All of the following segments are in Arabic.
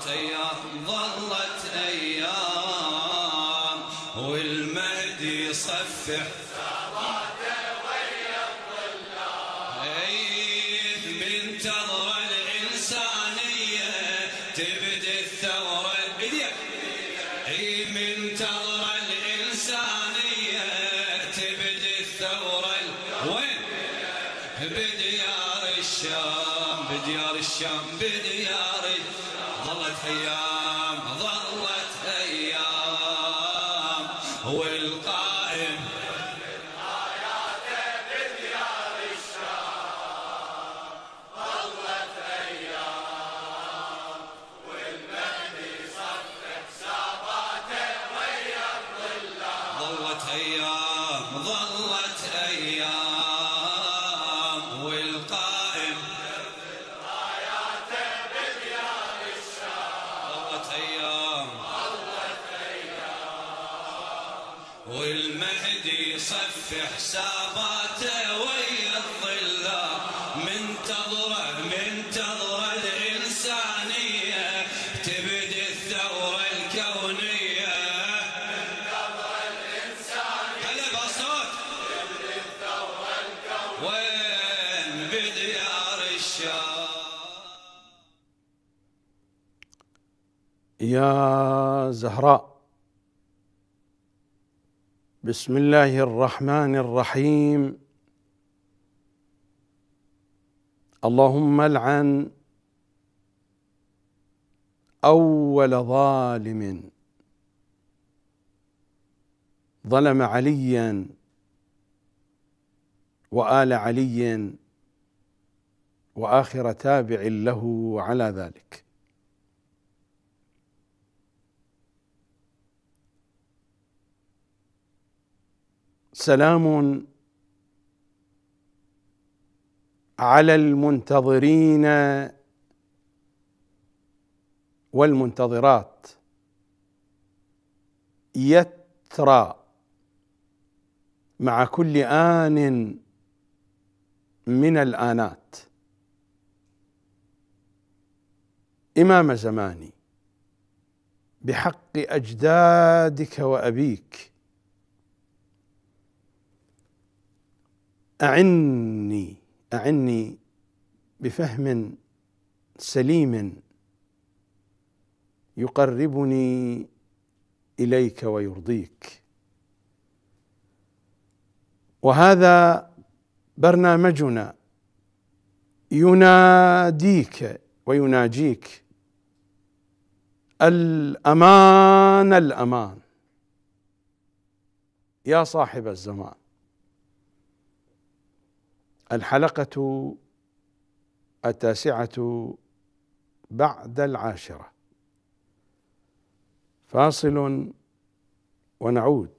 ظلت أيام ظلت أيام والمهدي يصفح بسم الله الرحمن الرحيم اللهم العن اول ظالم ظلم عليا وال علي واخر تابع له على ذلك سلام على المنتظرين والمنتظرات يترى مع كل آن من الآنات إمام زماني بحق أجدادك وأبيك أعني أعني بفهم سليم يقربني إليك ويرضيك وهذا برنامجنا يناديك ويناجيك الأمان الأمان يا صاحب الزمان الحلقة التاسعة بعد العاشرة فاصل ونعود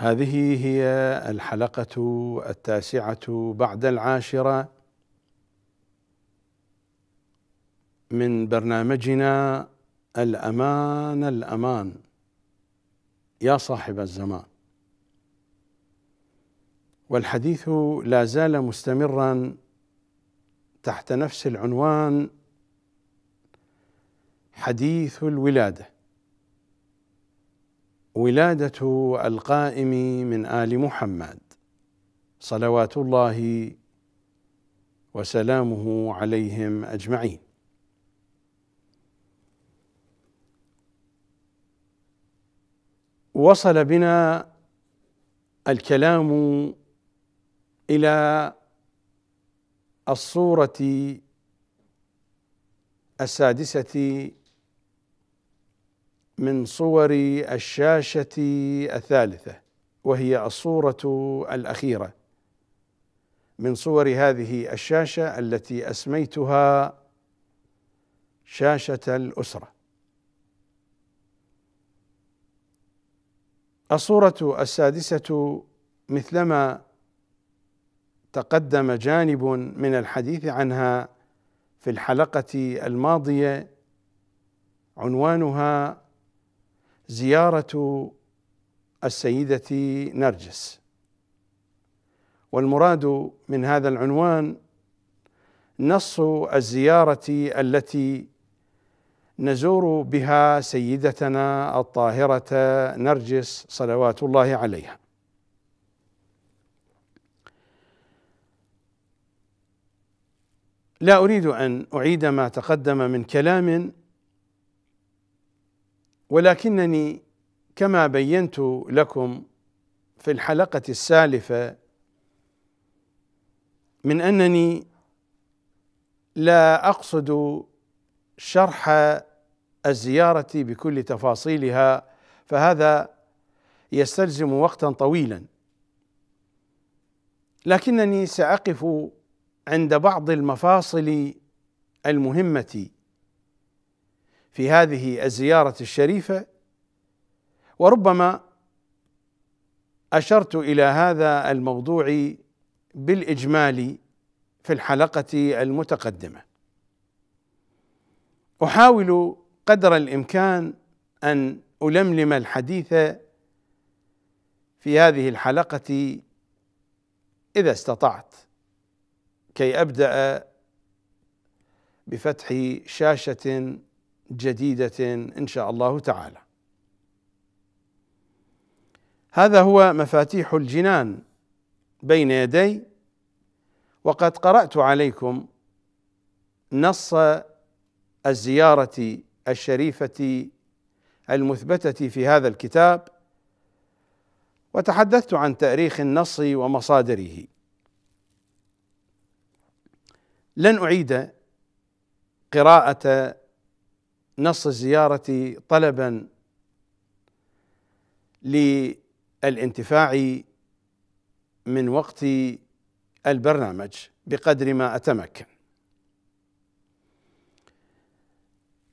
هذه هي الحلقة التاسعة بعد العاشرة من برنامجنا الأمان الأمان يا صاحب الزمان والحديث لا زال مستمرا تحت نفس العنوان حديث الولاده ولاده القائم من ال محمد صلوات الله وسلامه عليهم اجمعين وصل بنا الكلام الى الصوره السادسه من صور الشاشه الثالثه وهي الصوره الاخيره من صور هذه الشاشه التي اسميتها شاشه الاسره الصوره السادسه مثلما تقدم جانب من الحديث عنها في الحلقه الماضيه عنوانها زيارة السيدة نرجس والمراد من هذا العنوان نص الزيارة التي نزور بها سيدتنا الطاهرة نرجس صلوات الله عليها لا اريد ان اعيد ما تقدم من كلام ولكنني كما بينت لكم في الحلقه السالفه من انني لا اقصد شرح الزياره بكل تفاصيلها فهذا يستلزم وقتا طويلا لكنني ساقف عند بعض المفاصل المهمه في هذه الزياره الشريفه وربما اشرت الى هذا الموضوع بالاجمال في الحلقه المتقدمه احاول قدر الامكان ان ألملم الحديث في هذه الحلقة إذا استطعت كي أبدأ بفتح شاشة جديده ان شاء الله تعالى. هذا هو مفاتيح الجنان بين يدي وقد قرات عليكم نص الزياره الشريفه المثبته في هذا الكتاب وتحدثت عن تاريخ النص ومصادره لن اعيد قراءه نص الزيارة طلبا للانتفاع من وقت البرنامج بقدر ما أتمكن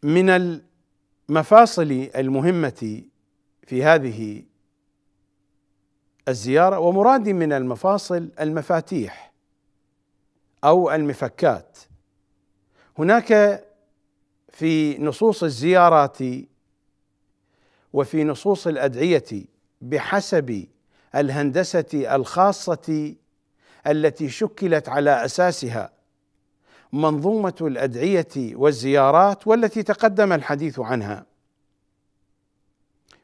من المفاصل المهمة في هذه الزيارة ومرادي من المفاصل المفاتيح أو المفكات هناك في نصوص الزيارات وفي نصوص الادعيه بحسب الهندسه الخاصه التي شكلت على اساسها منظومه الادعيه والزيارات والتي تقدم الحديث عنها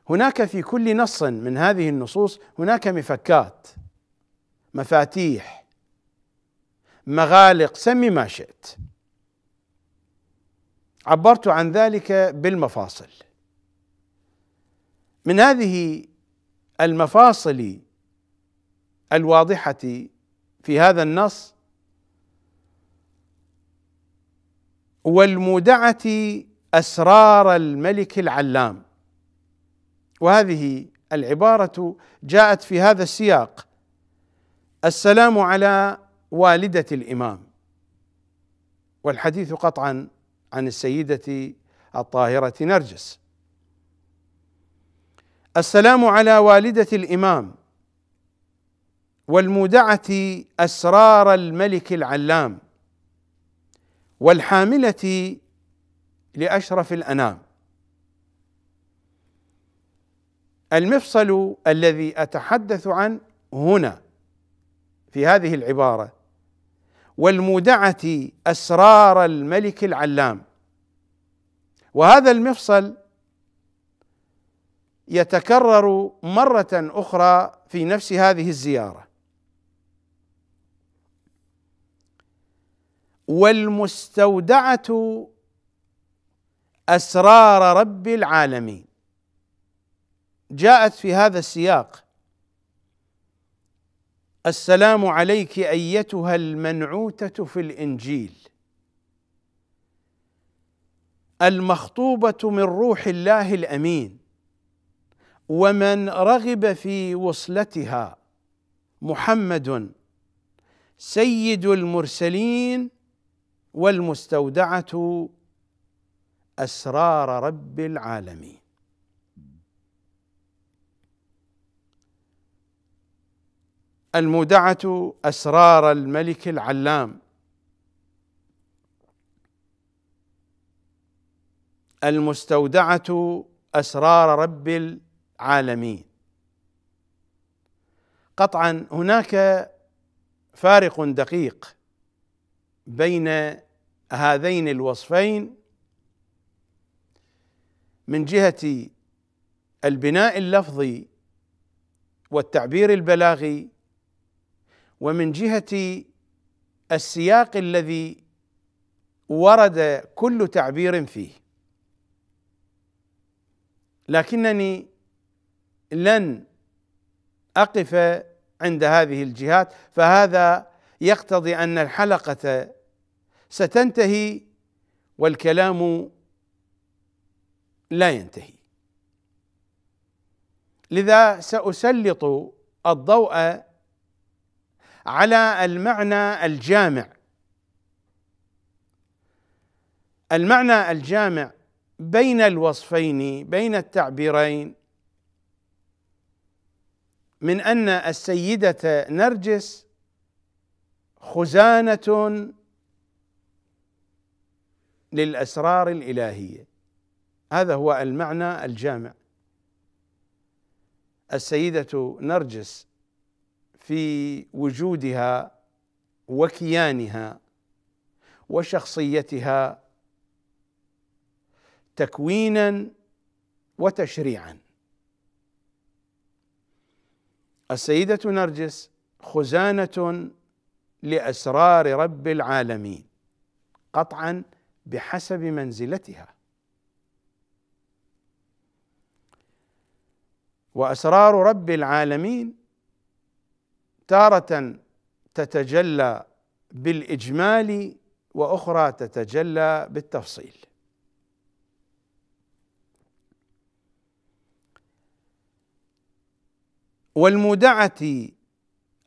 هناك في كل نص من هذه النصوص هناك مفكات مفاتيح مغالق سمي ما شئت عبرت عن ذلك بالمفاصل من هذه المفاصل الواضحه في هذا النص والمودعه اسرار الملك العلام وهذه العباره جاءت في هذا السياق السلام على والده الامام والحديث قطعا عن السيدة الطاهرة نرجس السلام على والدة الإمام والمودعة أسرار الملك العلام والحاملة لأشرف الأنام المفصل الذي أتحدث عنه هنا في هذه العبارة والمودعة أسرار الملك العلام وهذا المفصل يتكرر مرة أخرى في نفس هذه الزيارة والمستودعة أسرار رب العالمين جاءت في هذا السياق السلام عليك ايتها المنعوته في الانجيل المخطوبه من روح الله الامين ومن رغب في وصلتها محمد سيد المرسلين والمستودعه اسرار رب العالمين المودعة أسرار الملك العلام المستودعة أسرار رب العالمين قطعا هناك فارق دقيق بين هذين الوصفين من جهة البناء اللفظي والتعبير البلاغي ومن جهه السياق الذي ورد كل تعبير فيه لكنني لن اقف عند هذه الجهات فهذا يقتضي ان الحلقه ستنتهي والكلام لا ينتهي لذا ساسلط الضوء على المعنى الجامع المعنى الجامع بين الوصفين بين التعبيرين من ان السيده نرجس خزانه للاسرار الالهيه هذا هو المعنى الجامع السيده نرجس في وجودها وكيانها وشخصيتها تكوينا وتشريعا السيده نرجس خزانه لاسرار رب العالمين قطعا بحسب منزلتها واسرار رب العالمين تارة تتجلى بالإجمال وأخرى تتجلى بالتفصيل والمودعة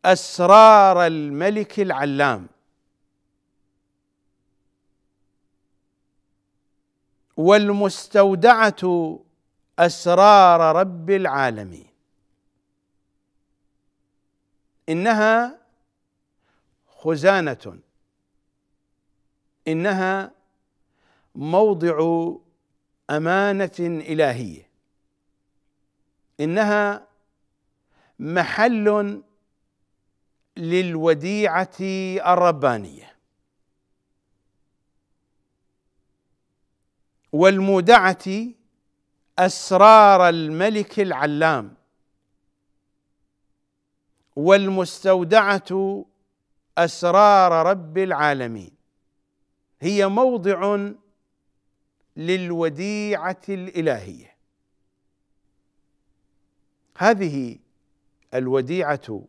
أسرار الملك العلام والمستودعة أسرار رب العالمين انها خزانه انها موضع امانه الهيه انها محل للوديعه الربانيه والمودعه اسرار الملك العلام والمستودعه اسرار رب العالمين هي موضع للوديعه الالهيه هذه الوديعه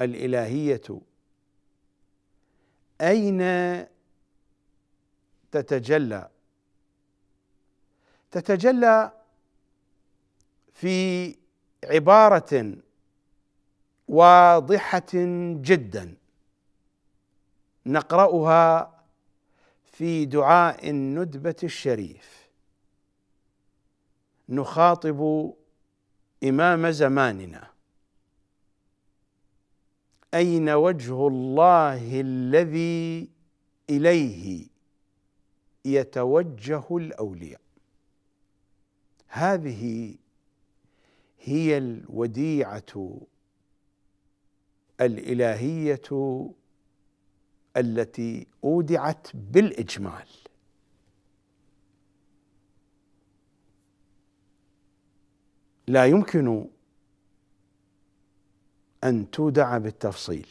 الالهيه اين تتجلى تتجلى في عباره واضحه جدا نقراها في دعاء الندبه الشريف نخاطب امام زماننا اين وجه الله الذي اليه يتوجه الاولياء هذه هي الوديعه الالهيه التي اودعت بالاجمال لا يمكن ان تودع بالتفصيل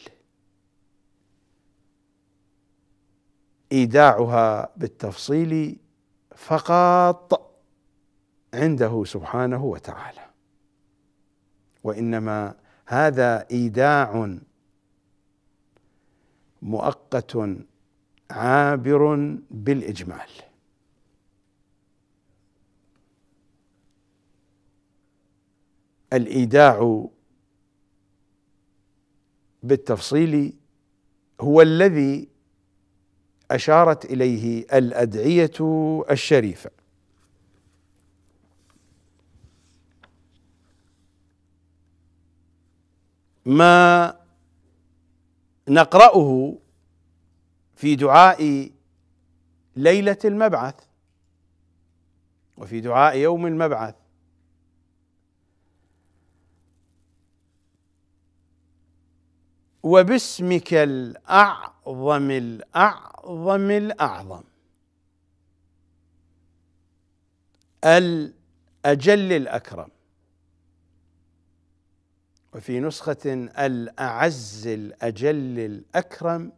ايداعها بالتفصيل فقط عنده سبحانه وتعالى وانما هذا ايداع مؤقت عابر بالاجمال الايداع بالتفصيل هو الذي اشارت اليه الادعيه الشريفه ما نقرأه في دعاء ليلة المبعث وفي دعاء يوم المبعث وباسمك الأعظم الأعظم الأعظم الأجل الأكرم وفي نسخة الأعز الأجل الأكرم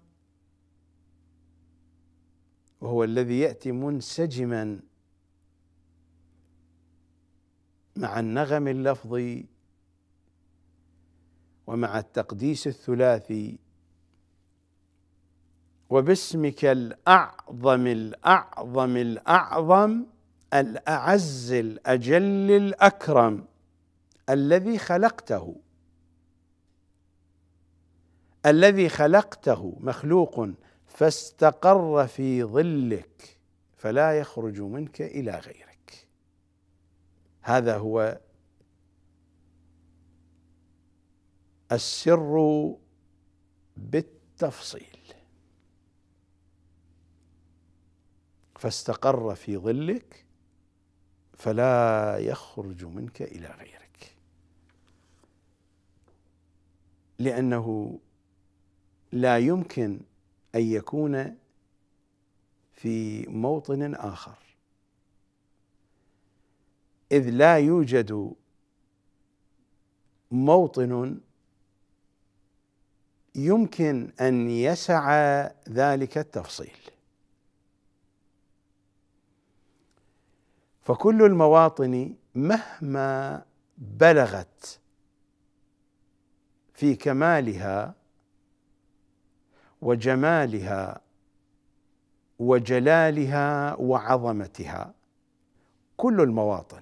وهو الذي يأتي منسجما مع النغم اللفظي ومع التقديس الثلاثي وباسمك الأعظم الأعظم الأعظم الأعز الأجل الأكرم الذي خلقته الذي خلقته مخلوق فاستقر في ظلك فلا يخرج منك الى غيرك هذا هو السر بالتفصيل فاستقر في ظلك فلا يخرج منك الى غيرك لانه لا يمكن ان يكون في موطن اخر اذ لا يوجد موطن يمكن ان يسع ذلك التفصيل فكل المواطن مهما بلغت في كمالها وجمالها وجلالها وعظمتها كل المواطن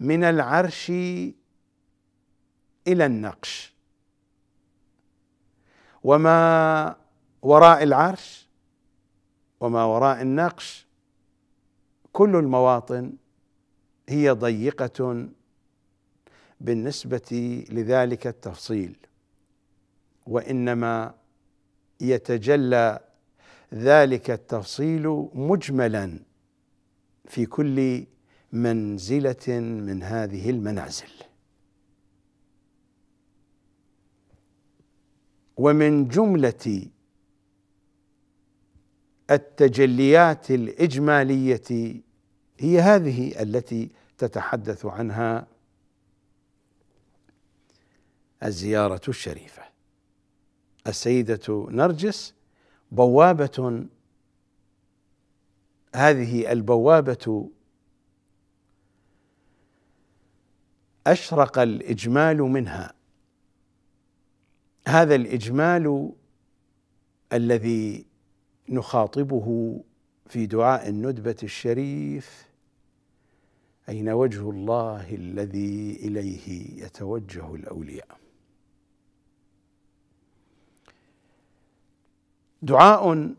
من العرش الى النقش وما وراء العرش وما وراء النقش كل المواطن هي ضيقه بالنسبه لذلك التفصيل وانما يتجلى ذلك التفصيل مجملا في كل منزله من هذه المنازل ومن جمله التجليات الاجماليه هي هذه التي تتحدث عنها الزياره الشريفه السيدة نرجس بوابة هذه البوابة أشرق الإجمال منها هذا الإجمال الذي نخاطبه في دعاء الندبة الشريف أين وجه الله الذي إليه يتوجه الأولياء دعاء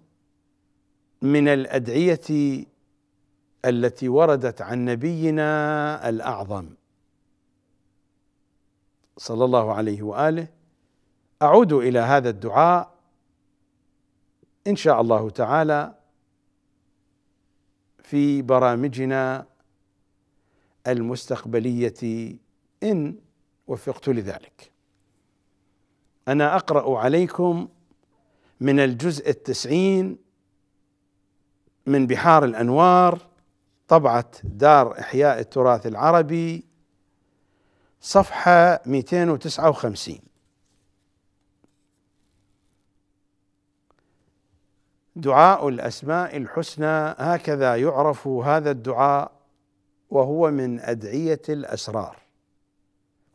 من الادعيه التي وردت عن نبينا الاعظم صلى الله عليه واله اعود الى هذا الدعاء ان شاء الله تعالى في برامجنا المستقبليه ان وفقت لذلك انا اقرا عليكم من الجزء التسعين من بحار الأنوار طبعة دار إحياء التراث العربي صفحة 259 دعاء الأسماء الحسنى هكذا يعرف هذا الدعاء وهو من أدعية الأسرار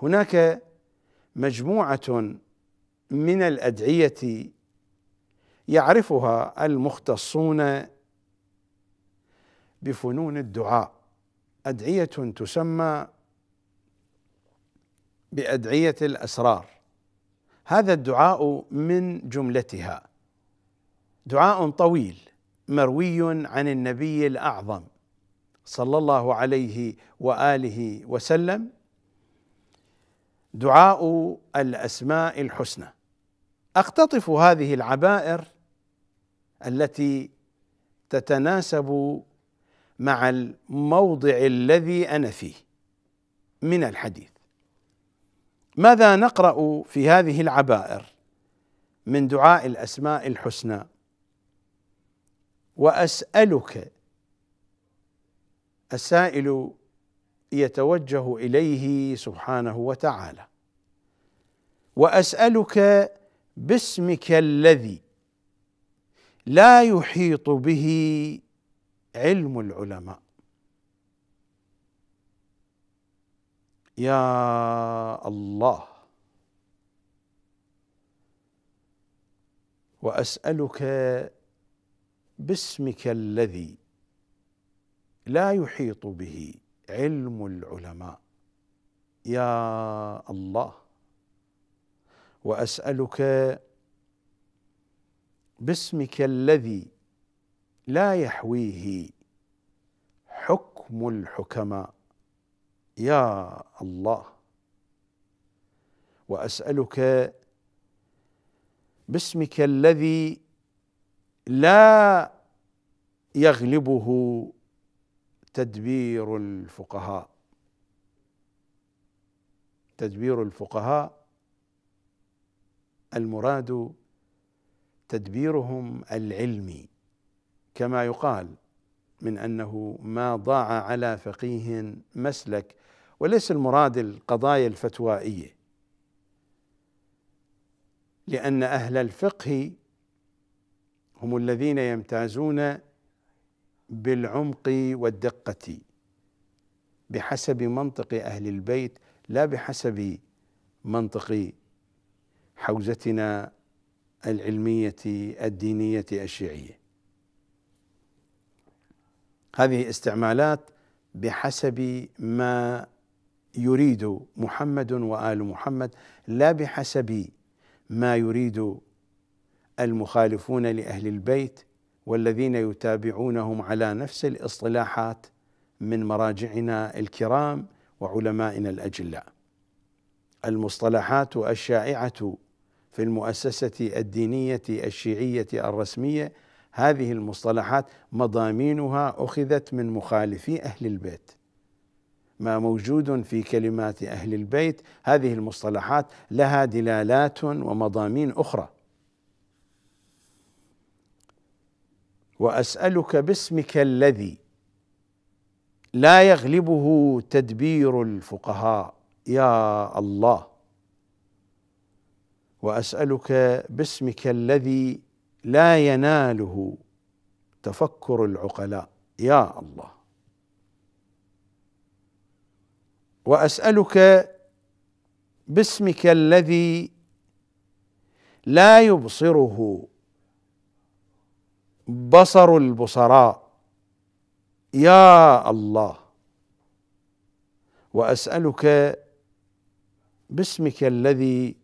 هناك مجموعة من الأدعية يعرفها المختصون بفنون الدعاء ادعيه تسمى بادعيه الاسرار هذا الدعاء من جملتها دعاء طويل مروي عن النبي الاعظم صلى الله عليه واله وسلم دعاء الاسماء الحسنى اقتطف هذه العبائر التي تتناسب مع الموضع الذي انا فيه من الحديث ماذا نقرا في هذه العبائر من دعاء الاسماء الحسنى واسالك السائل يتوجه اليه سبحانه وتعالى واسالك باسمك الذي لا يحيط به علم العلماء يا الله واسالك باسمك الذي لا يحيط به علم العلماء يا الله واسالك باسمك الذي لا يحويه حكم الحكماء يا الله واسالك باسمك الذي لا يغلبه تدبير الفقهاء تدبير الفقهاء المراد تدبيرهم العلمي كما يقال من انه ما ضاع على فقيه مسلك وليس المراد القضايا الفتوائيه لان اهل الفقه هم الذين يمتازون بالعمق والدقه بحسب منطق اهل البيت لا بحسب منطق حوزتنا العلمية الدينية الشيعية هذه استعمالات بحسب ما يريد محمد وآل محمد لا بحسب ما يريد المخالفون لأهل البيت والذين يتابعونهم على نفس الاصطلاحات من مراجعنا الكرام وعلمائنا الاجلاء. المصطلحات الشائعه في المؤسسة الدينية الشيعية الرسمية هذه المصطلحات مضامينها أخذت من مخالفي أهل البيت ما موجود في كلمات أهل البيت هذه المصطلحات لها دلالات ومضامين أخرى وأسألك باسمك الذي لا يغلبه تدبير الفقهاء يا الله واسالك باسمك الذي لا يناله تفكر العقلاء يا الله واسالك باسمك الذي لا يبصره بصر البصراء يا الله واسالك باسمك الذي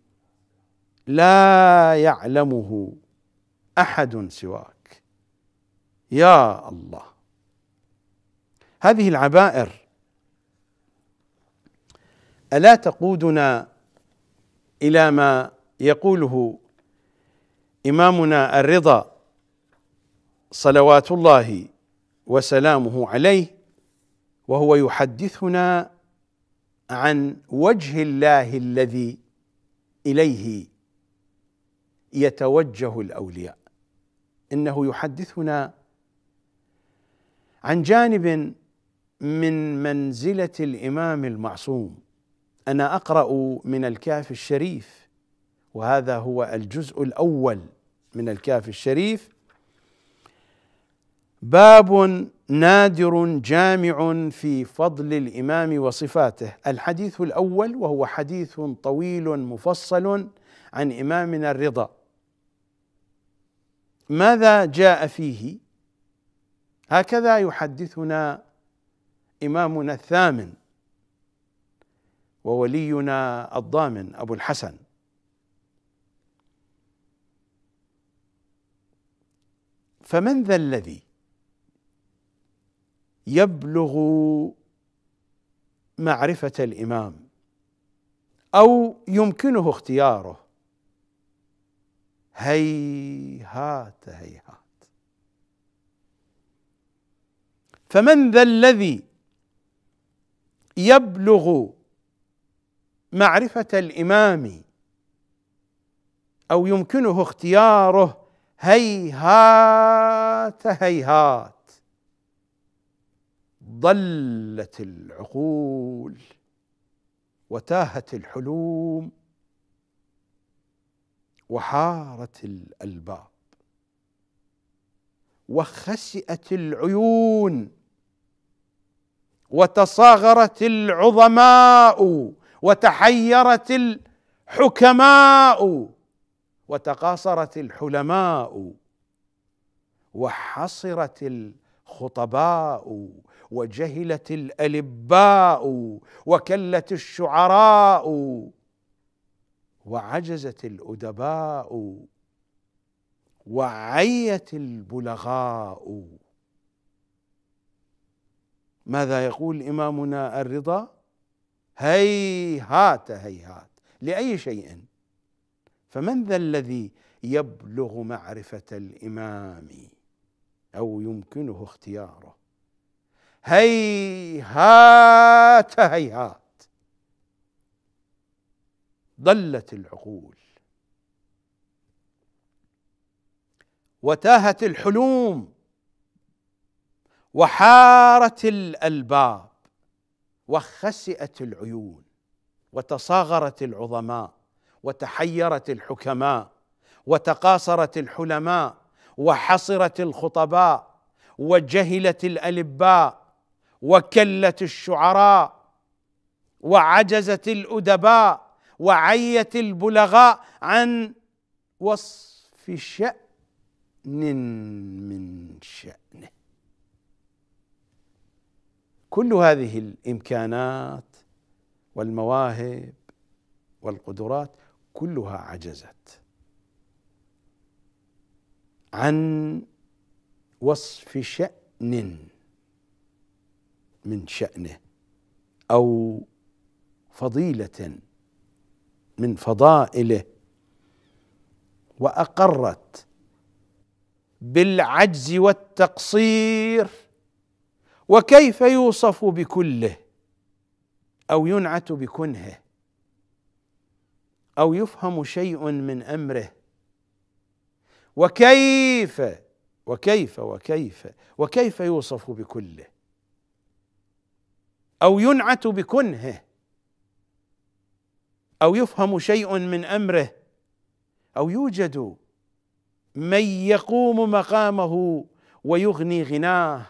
لا يعلمه احد سواك يا الله هذه العبائر الا تقودنا الى ما يقوله امامنا الرضا صلوات الله وسلامه عليه وهو يحدثنا عن وجه الله الذي اليه يتوجه الاولياء انه يحدثنا عن جانب من منزله الامام المعصوم انا اقرا من الكاف الشريف وهذا هو الجزء الاول من الكاف الشريف باب نادر جامع في فضل الامام وصفاته الحديث الاول وهو حديث طويل مفصل عن امامنا الرضا ماذا جاء فيه هكذا يحدثنا امامنا الثامن وولينا الضامن ابو الحسن فمن ذا الذي يبلغ معرفه الامام او يمكنه اختياره هيهات هيهات فمن ذا الذي يبلغ معرفه الامام او يمكنه اختياره هيهات هيهات ضلت العقول وتاهت الحلوم وحارت الالباب وخسئت العيون وتصاغرت العظماء وتحيرت الحكماء وتقاصرت الحلماء وحصرت الخطباء وجهلت الالباء وكلت الشعراء وعجزت الادباء وعيت البلغاء ماذا يقول امامنا الرضا هيهات هيهات لاي شيء فمن ذا الذي يبلغ معرفه الامام او يمكنه اختياره هيهات هيهات ضلت العقول وتاهت الحلوم وحارت الالباب وخسئت العيون وتصاغرت العظماء وتحيرت الحكماء وتقاصرت الحلماء وحصرت الخطباء وجهلت الالباء وكلت الشعراء وعجزت الادباء وعية البلغاء عن وصف شأن من شأنه كل هذه الامكانات والمواهب والقدرات كلها عجزت عن وصف شأن من شأنه أو فضيلة من فضائله واقرت بالعجز والتقصير وكيف يوصف بكله او ينعت بكنهه او يفهم شيء من امره وكيف وكيف وكيف وكيف يوصف بكله او ينعت بكنهه او يفهم شيء من امره او يوجد من يقوم مقامه ويغني غناه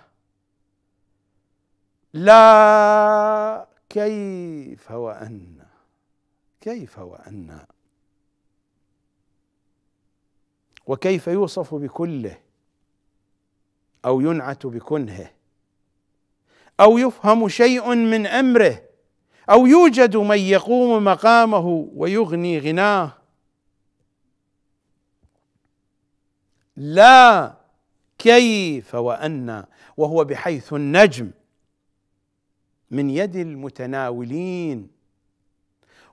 لا كيف وأن كيف وأن وكيف يوصف بكله أو ينعت بكنهه أو يفهم شيء من أمره او يوجد من يقوم مقامه ويغني غناه لا كيف وأنا وهو بحيث النجم من يد المتناولين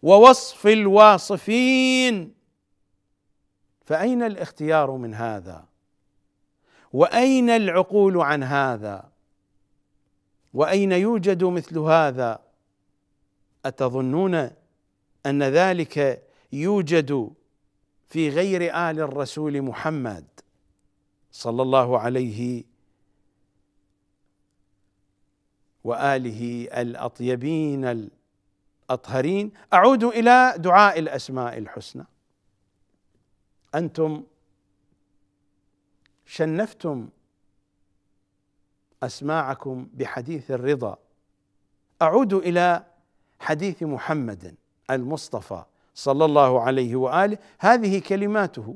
ووصف الواصفين فأين الاختيار من هذا وأين العقول عن هذا وأين يوجد مثل هذا أتظنون أن ذلك يوجد في غير آل الرسول محمد صلى الله عليه وآله الأطيبين الأطهرين أعود إلى دعاء الأسماء الحسنى أنتم شنفتم أسماعكم بحديث الرضا أعود إلى حديث محمد المصطفى صلى الله عليه واله هذه كلماته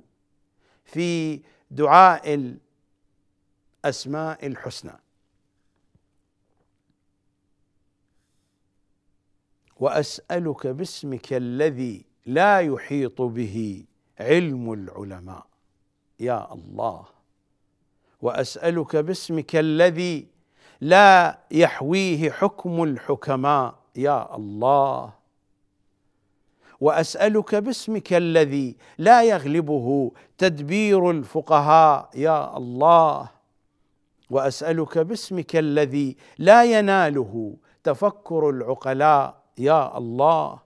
في دعاء الاسماء الحسنى واسالك باسمك الذي لا يحيط به علم العلماء يا الله واسالك باسمك الذي لا يحويه حكم الحكماء يا الله واسالك باسمك الذي لا يغلبه تدبير الفقهاء يا الله واسالك باسمك الذي لا يناله تفكر العقلاء يا الله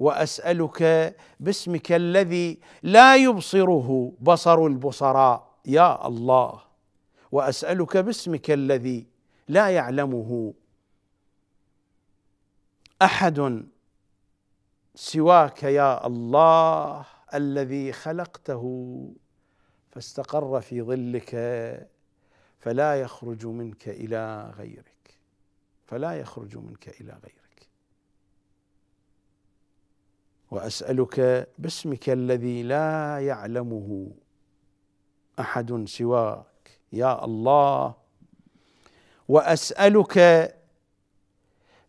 واسالك باسمك الذي لا يبصره بصر البصراء يا الله واسالك باسمك الذي لا يعلمه احد سواك يا الله الذي خلقته فاستقر في ظلك فلا يخرج منك الى غيرك فلا يخرج منك الى غيرك واسالك باسمك الذي لا يعلمه احد سواك يا الله واسالك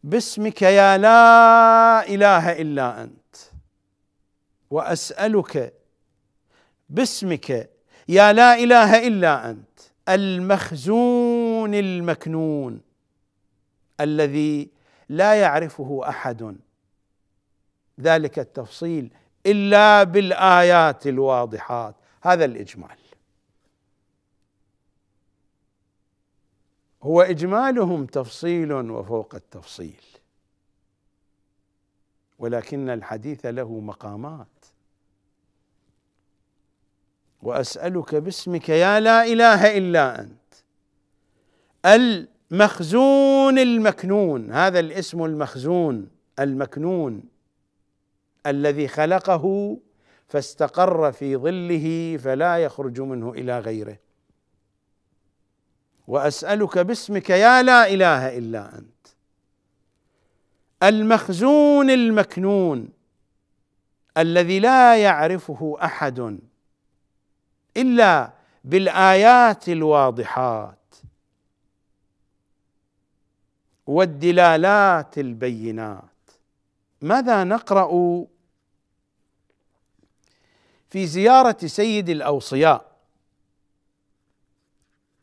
باسمك يا لا اله الا انت واسالك باسمك يا لا اله الا انت المخزون المكنون الذي لا يعرفه احد ذلك التفصيل الا بالايات الواضحات هذا الاجمال هو اجمالهم تفصيل وفوق التفصيل ولكن الحديث له مقامات واسالك باسمك يا لا اله الا انت المخزون المكنون هذا الاسم المخزون المكنون الذي خلقه فاستقر في ظله فلا يخرج منه الى غيره واسالك باسمك يا لا اله الا انت المخزون المكنون الذي لا يعرفه احد الا بالايات الواضحات والدلالات البينات ماذا نقرا في زياره سيد الاوصياء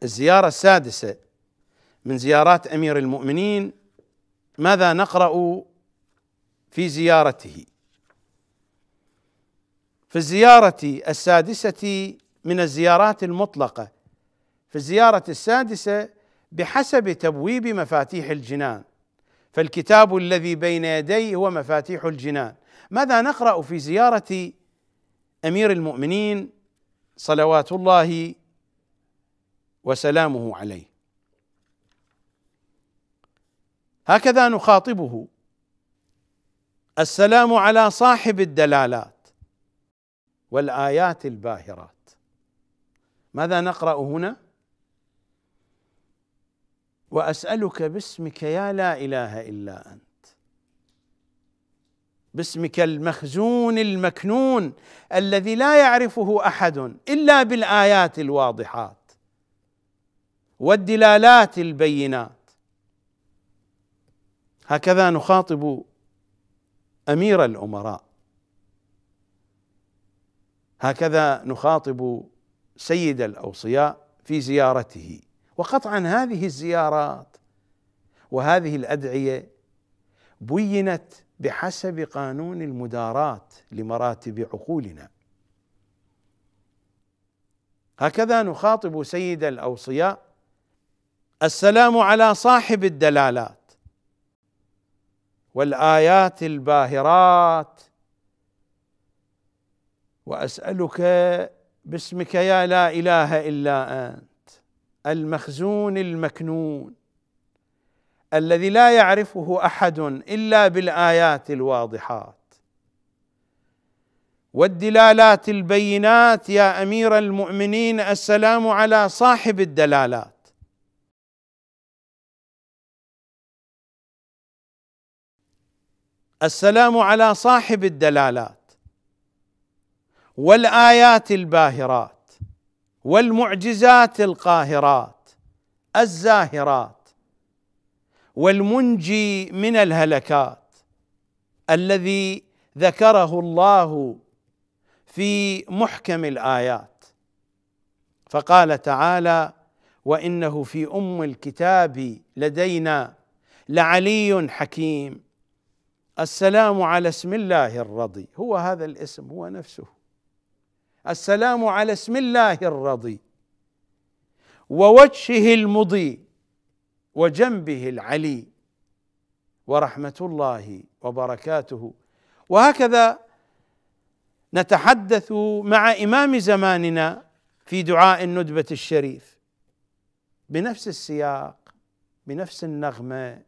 الزيارة السادسة من زيارات أمير المؤمنين ماذا نقرأ في زيارته في الزيارة السادسة من الزيارات المطلقة في الزيارة السادسة بحسب تبويب مفاتيح الجنان فالكتاب الذي بين يديه هو مفاتيح الجنان ماذا نقرأ في زيارة أمير المؤمنين صلوات الله وسلامه عليه هكذا نخاطبه السلام على صاحب الدلالات والايات الباهرات ماذا نقرا هنا واسالك باسمك يا لا اله الا انت باسمك المخزون المكنون الذي لا يعرفه احد الا بالايات الواضحات والدلالات البينات هكذا نخاطب امير الامراء هكذا نخاطب سيد الاوصياء في زيارته وقطعا هذه الزيارات وهذه الادعيه بينت بحسب قانون المدارات لمراتب عقولنا هكذا نخاطب سيد الاوصياء السلام على صاحب الدلالات والايات الباهرات واسالك باسمك يا لا اله الا انت المخزون المكنون الذي لا يعرفه احد الا بالايات الواضحات والدلالات البينات يا امير المؤمنين السلام على صاحب الدلالات السلام على صاحب الدلالات والايات الباهرات والمعجزات القاهرات الزاهرات والمنجي من الهلكات الذي ذكره الله في محكم الايات فقال تعالى وانه في ام الكتاب لدينا لعلي حكيم السلام على اسم الله الرضي هو هذا الاسم هو نفسه السلام على اسم الله الرضي ووجهه المضي وجنبه العلي ورحمه الله وبركاته وهكذا نتحدث مع امام زماننا في دعاء الندبه الشريف بنفس السياق بنفس النغمه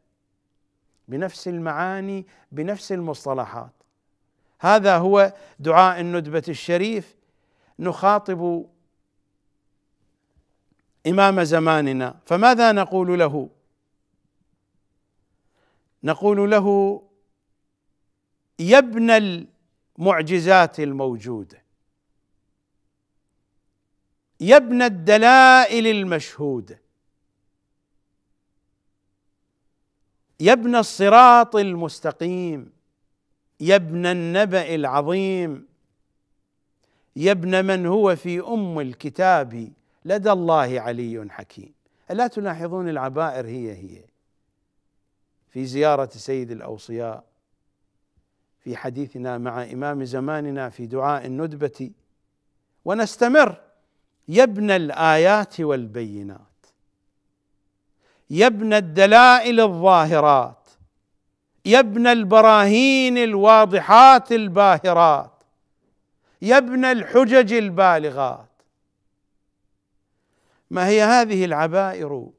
بنفس المعاني بنفس المصطلحات هذا هو دعاء الندبة الشريف نخاطب إمام زماننا فماذا نقول له؟ نقول له يا ابن المعجزات الموجوده يا ابن الدلائل المشهوده يا ابن الصراط المستقيم يا ابن النبأ العظيم يا ابن من هو في أم الكتاب لدى الله علي حكيم ألا تلاحظون العبائر هي هي في زيارة سيد الأوصياء في حديثنا مع إمام زماننا في دعاء الندبة ونستمر يا ابن الآيات والبينات يا ابن الدلائل الظاهرات يا ابن البراهين الواضحات الباهرات يا ابن الحجج البالغات ما هي هذه العبائر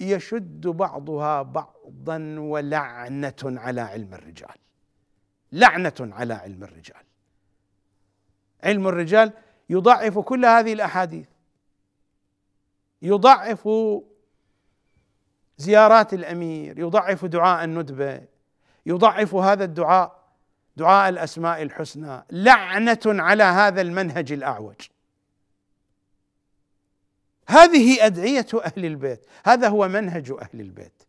يشد بعضها بعضا ولعنه على علم الرجال لعنه على علم الرجال علم الرجال يضعف كل هذه الاحاديث يضعف زيارات الامير يضعف دعاء الندبه يضعف هذا الدعاء دعاء الاسماء الحسنى لعنه على هذا المنهج الاعوج هذه ادعيه اهل البيت هذا هو منهج اهل البيت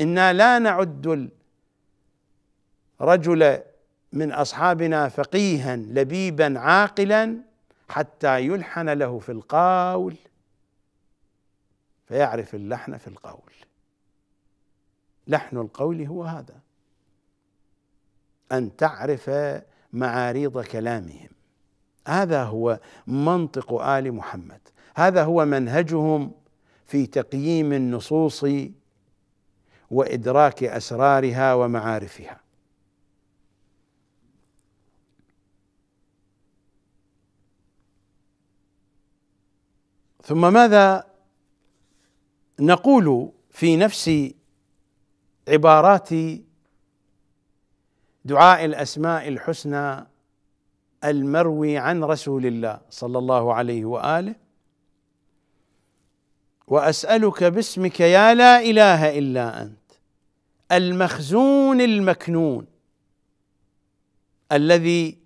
انا لا نعد الرجل من اصحابنا فقيها لبيبا عاقلا حتى يلحن له في القول فيعرف اللحن في القول لحن القول هو هذا ان تعرف معاريض كلامهم هذا هو منطق ال محمد هذا هو منهجهم في تقييم النصوص وادراك اسرارها ومعارفها ثم ماذا نقول في نفس عبارات دعاء الاسماء الحسنى المروي عن رسول الله صلى الله عليه واله واسالك باسمك يا لا اله الا انت المخزون المكنون الذي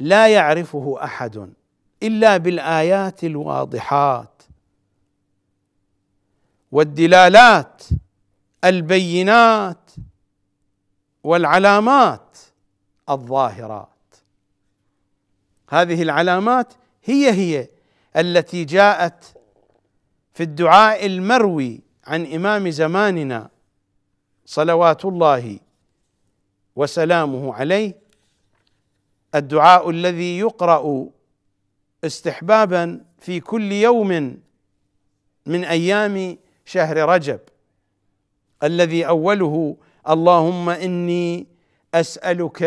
لا يعرفه احد الا بالايات الواضحات والدلالات البينات والعلامات الظاهرات هذه العلامات هي هي التي جاءت في الدعاء المروي عن امام زماننا صلوات الله وسلامه عليه الدعاء الذي يقرا استحبابا في كل يوم من ايام شهر رجب الذي اوله اللهم اني اسالك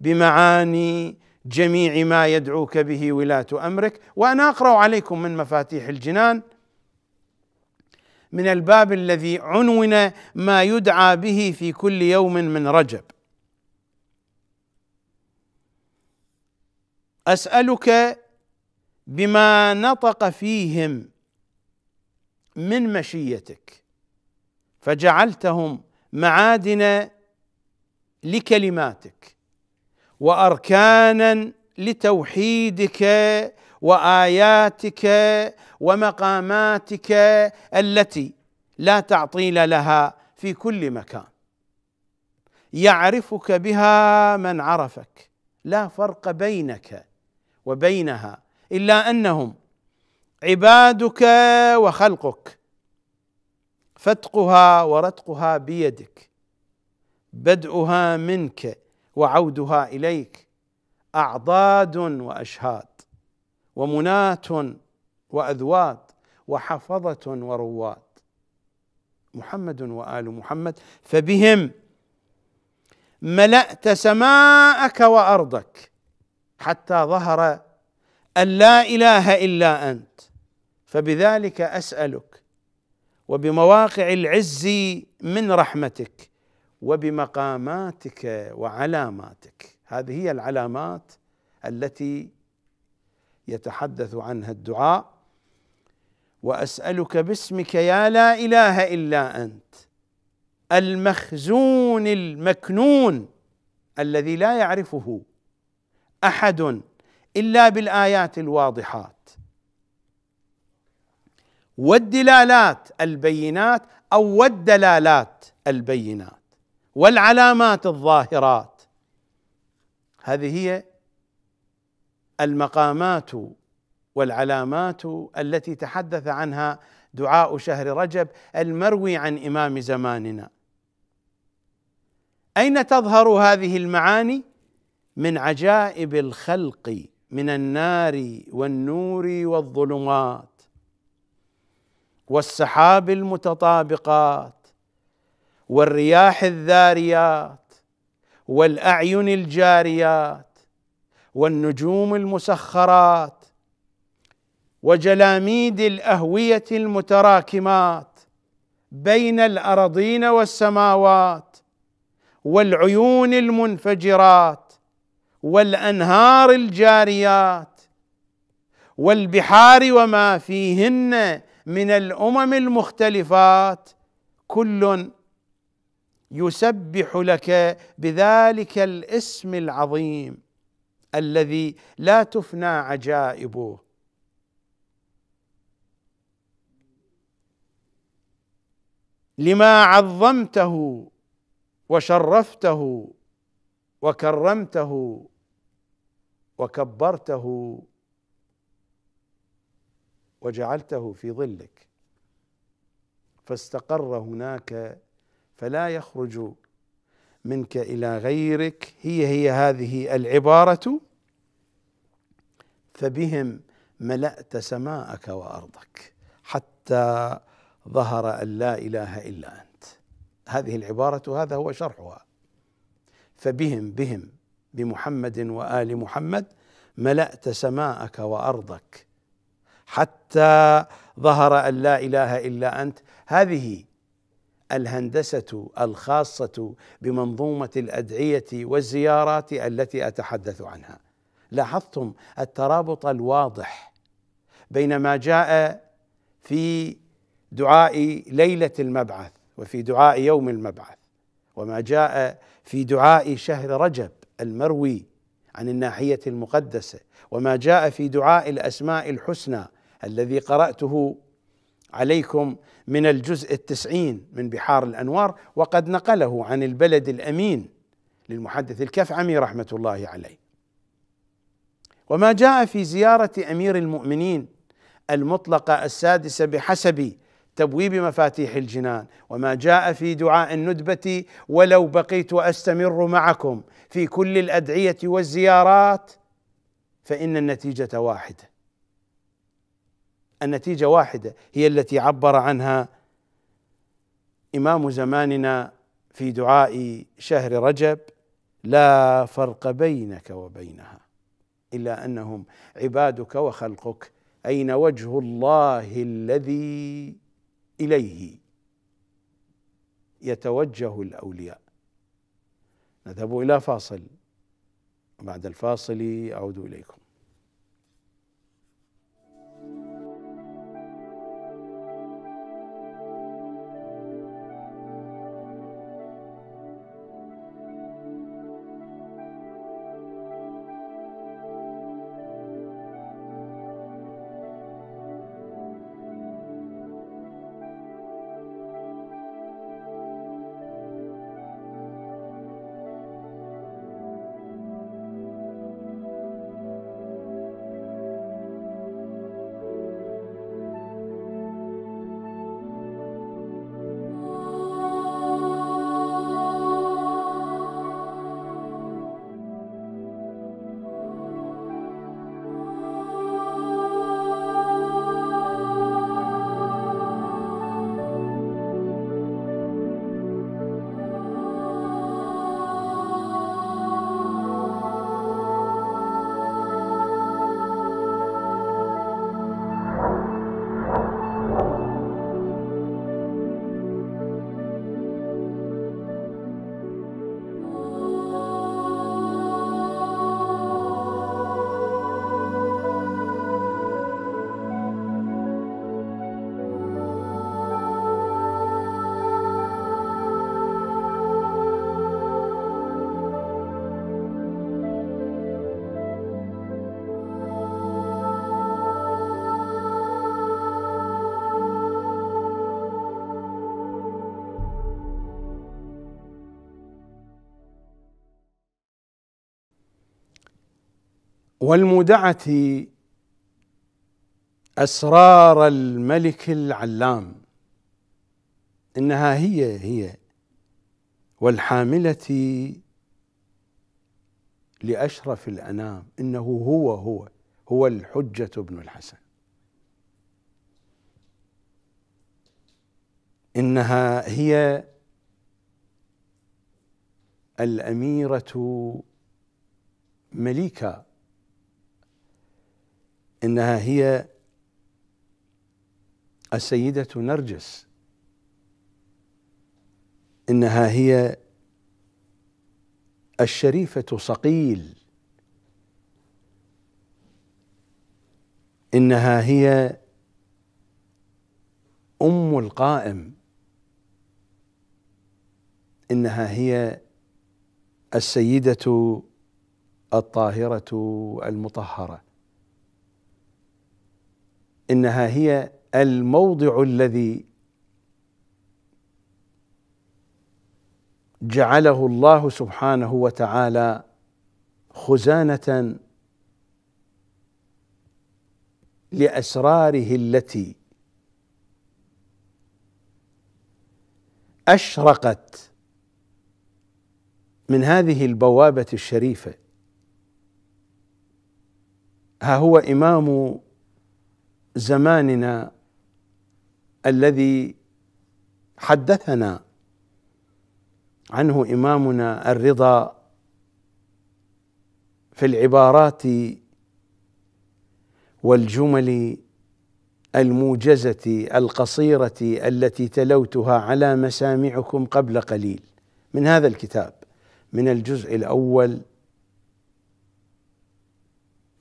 بمعاني جميع ما يدعوك به ولاه امرك وانا اقرا عليكم من مفاتيح الجنان من الباب الذي عنون ما يدعى به في كل يوم من رجب اسالك بما نطق فيهم من مشيتك فجعلتهم معادن لكلماتك واركانا لتوحيدك واياتك ومقاماتك التي لا تعطيل لها في كل مكان يعرفك بها من عرفك لا فرق بينك وبينها الا انهم عبادك وخلقك فتقها ورتقها بيدك بدؤها منك وعودها اليك اعضاد واشهاد ومناه واذواد وحفظه ورواد محمد وال محمد فبهم ملأت سماءك وأرضك حتى ظهر أن لا إله إلا أنت فبذلك اسالك وبمواقع العز من رحمتك وبمقاماتك وعلاماتك هذه هي العلامات التي يتحدث عنها الدعاء واسالك باسمك يا لا اله الا انت المخزون المكنون الذي لا يعرفه احد الا بالايات الواضحات والدلالات البينات او والدلالات البينات والعلامات الظاهرات هذه هي المقامات والعلامات التي تحدث عنها دعاء شهر رجب المروي عن امام زماننا اين تظهر هذه المعاني من عجائب الخلق من النار والنور والظلمات والسحاب المتطابقات والرياح الذاريات والاعين الجاريات والنجوم المسخرات وجلاميد الاهويه المتراكمات بين الاراضين والسماوات والعيون المنفجرات والانهار الجاريات والبحار وما فيهن من الامم المختلفات كل يسبح لك بذلك الاسم العظيم الذي لا تفنى عجائبه لما عظمته وشرفته وكرمته وكبرته وجعلته في ظلك فاستقر هناك فلا يخرج منك الى غيرك هي هي هذه العباره فبهم ملأت سماءك وارضك حتى ظهر ان لا اله الا انت هذه العباره هذا هو شرحها فبهم بهم بمحمد وال محمد ملأت سماءك وارضك حتى ظهر ان لا اله الا انت هذه الهندسه الخاصه بمنظومه الادعيه والزيارات التي اتحدث عنها لاحظتم الترابط الواضح بين ما جاء في دعاء ليله المبعث وفي دعاء يوم المبعث وما جاء في دعاء شهر رجب المروي عن الناحيه المقدسه وما جاء في دعاء الاسماء الحسنى الذي قرأته عليكم من الجزء التسعين من بحار الأنوار وقد نقله عن البلد الأمين للمحدث الكفعمي رحمة الله عليه وما جاء في زيارة أمير المؤمنين المطلقة السادسة بحسب تبويب مفاتيح الجنان وما جاء في دعاء الندبة ولو بقيت أستمر معكم في كل الأدعية والزيارات فإن النتيجة واحدة النتيجه واحده هي التي عبر عنها امام زماننا في دعاء شهر رجب لا فرق بينك وبينها الا انهم عبادك وخلقك اين وجه الله الذي اليه يتوجه الاولياء نذهب الى فاصل بعد الفاصل اعود اليكم والمودعة أسرار الملك العلام إنها هي هي والحاملة لأشرف الأنام إنه هو هو هو الحجة بن الحسن إنها هي الأميرة مليكة انها هي السيده نرجس انها هي الشريفه صقيل انها هي ام القائم انها هي السيده الطاهره المطهره انها هي الموضع الذي جعله الله سبحانه وتعالى خزانه لاسراره التي اشرقت من هذه البوابه الشريفه ها هو امام زماننا الذي حدثنا عنه امامنا الرضا في العبارات والجمل الموجزه القصيره التي تلوتها على مسامعكم قبل قليل من هذا الكتاب من الجزء الاول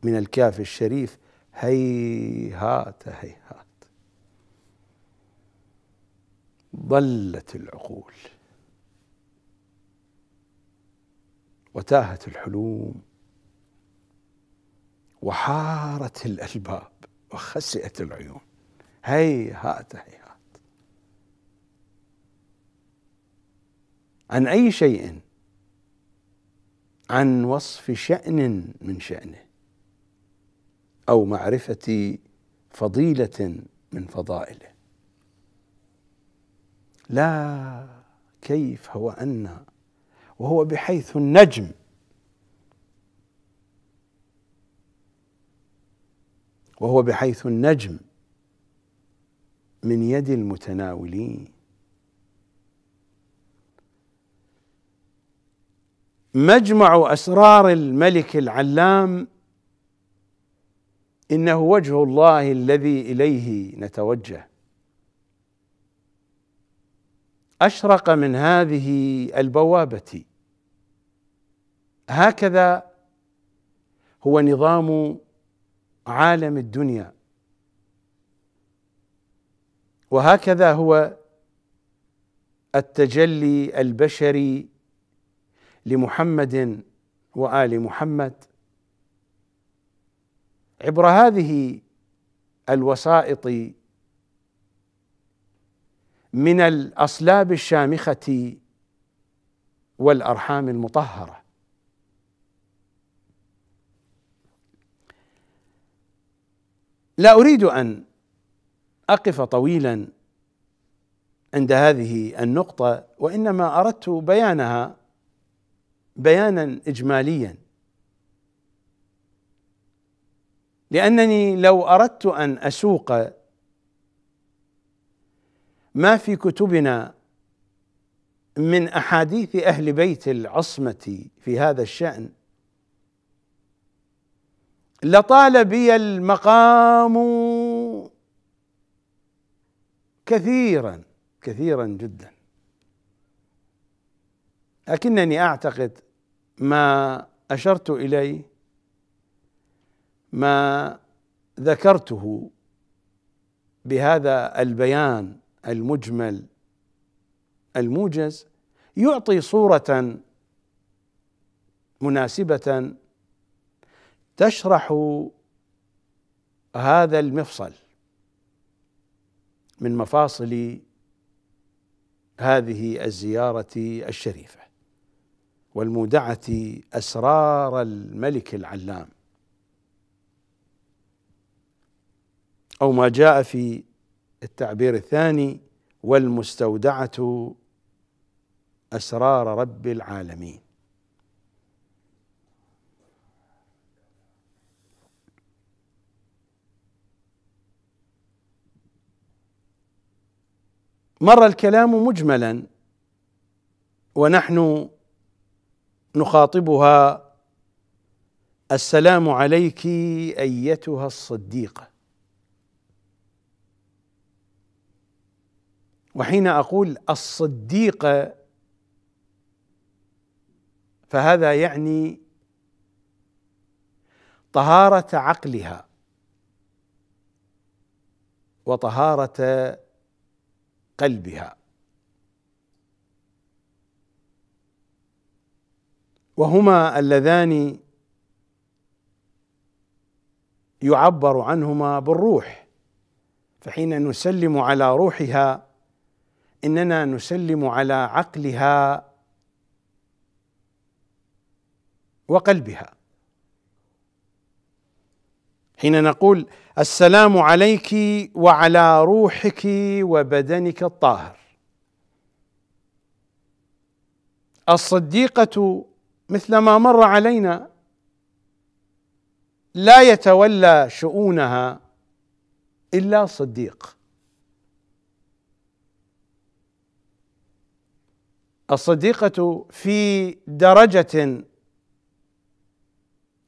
من الكاف الشريف هيهات هيهات ضلت العقول وتاهت الحلوم وحارت الألباب وخسئت العيون هيهات هيهات عن أي شيء عن وصف شأن من شأنه او معرفه فضيله من فضائله لا كيف هو ان وهو بحيث النجم وهو بحيث النجم من يد المتناولين مجمع أسرار الملك العلام انه وجه الله الذي اليه نتوجه اشرق من هذه البوابه هكذا هو نظام عالم الدنيا وهكذا هو التجلي البشري لمحمد وال محمد عبر هذه الوسائط من الاصلاب الشامخه والارحام المطهره لا اريد ان اقف طويلا عند هذه النقطه وانما اردت بيانها بيانا اجماليا لانني لو اردت ان اسوق ما في كتبنا من احاديث اهل بيت العصمه في هذا الشان لطال بي المقام كثيرا كثيرا جدا لكنني اعتقد ما اشرت اليه ما ذكرته بهذا البيان المجمل الموجز يعطي صوره مناسبه تشرح هذا المفصل من مفاصل هذه الزياره الشريفه والمودعه اسرار الملك العلام أو ما جاء في التعبير الثاني والمستودعة أسرار رب العالمين مر الكلام مجملا ونحن نخاطبها السلام عليك ايتها الصديقه وحين اقول الصديقه فهذا يعني طهاره عقلها وطهاره قلبها وهما اللذان يعبر عنهما بالروح فحين نسلم على روحها اننا نسلم على عقلها وقلبها حين نقول السلام عليك وعلى روحك وبدنك الطاهر الصديقه مثل ما مر علينا لا يتولى شؤونها الا صديق الصديقة في درجة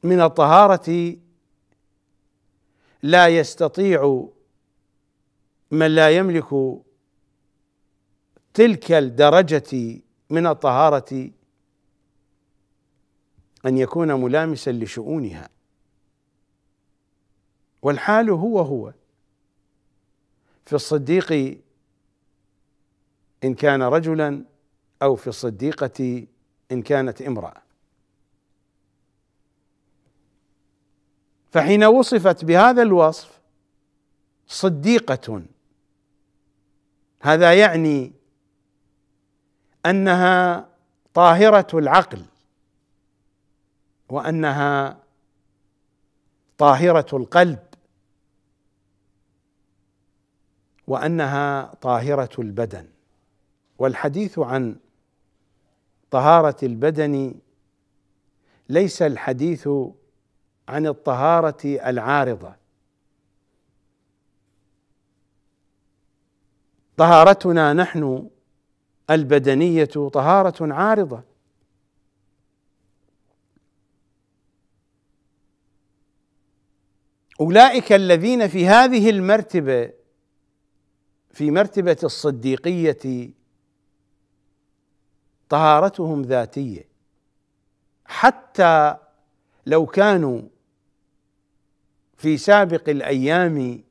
من الطهارة لا يستطيع من لا يملك تلك الدرجة من الطهارة أن يكون ملامسا لشؤونها والحال هو هو في الصديق إن كان رجلا او في الصديقه ان كانت امراه فحين وصفت بهذا الوصف صديقه هذا يعني انها طاهره العقل وانها طاهره القلب وانها طاهره البدن والحديث عن طهاره البدن ليس الحديث عن الطهاره العارضه طهارتنا نحن البدنيه طهاره عارضه اولئك الذين في هذه المرتبه في مرتبه الصديقيه طهارتهم ذاتيه حتى لو كانوا في سابق الايام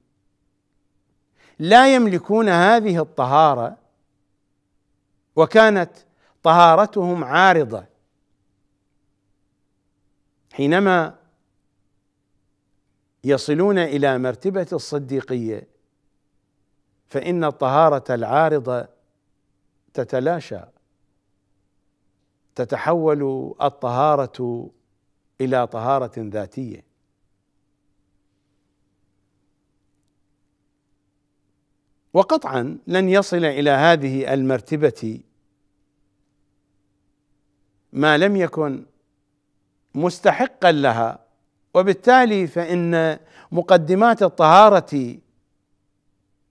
لا يملكون هذه الطهاره وكانت طهارتهم عارضه حينما يصلون الى مرتبه الصديقيه فان الطهاره العارضه تتلاشى تتحول الطهاره الى طهاره ذاتيه وقطعا لن يصل الى هذه المرتبه ما لم يكن مستحقا لها وبالتالي فان مقدمات الطهاره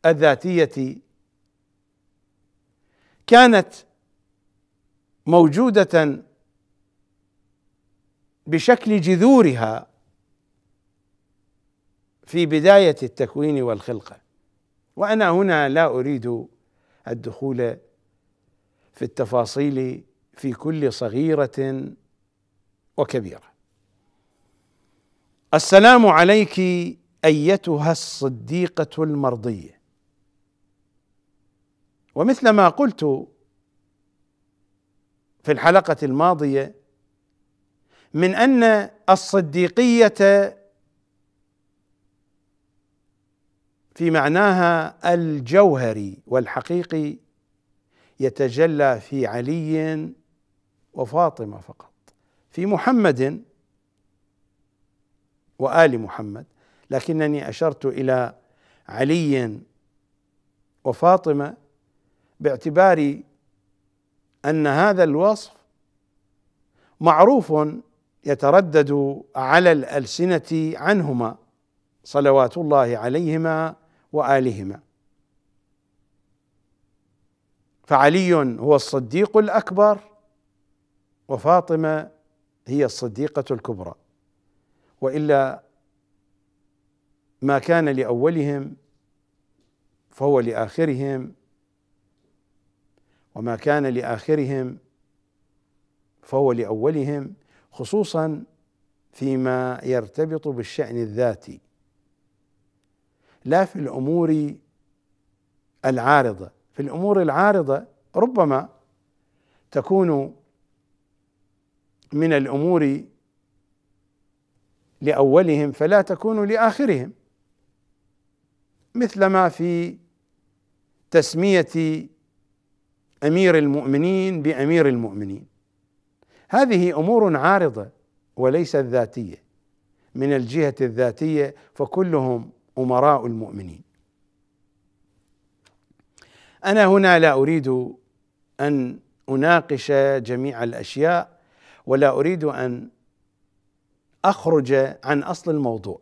الذاتيه كانت موجوده بشكل جذورها في بدايه التكوين والخلقه وانا هنا لا اريد الدخول في التفاصيل في كل صغيره وكبيره السلام عليك ايتها الصديقه المرضيه ومثل ما قلت في الحلقه الماضيه من ان الصديقيه في معناها الجوهري والحقيقي يتجلى في علي وفاطمه فقط في محمد وال محمد لكنني اشرت الى علي وفاطمه باعتبار ان هذا الوصف معروف يتردد على الالسنه عنهما صلوات الله عليهما والهما فعلي هو الصديق الاكبر وفاطمه هي الصديقه الكبرى والا ما كان لاولهم فهو لاخرهم وما كان لاخرهم فهو لاولهم خصوصا فيما يرتبط بالشان الذاتي لا في الامور العارضه في الامور العارضه ربما تكون من الامور لاولهم فلا تكون لاخرهم مثلما في تسميه امير المؤمنين بامير المؤمنين هذه امور عارضه وليست ذاتيه من الجهه الذاتيه فكلهم امراء المؤمنين انا هنا لا اريد ان اناقش جميع الاشياء ولا اريد ان اخرج عن اصل الموضوع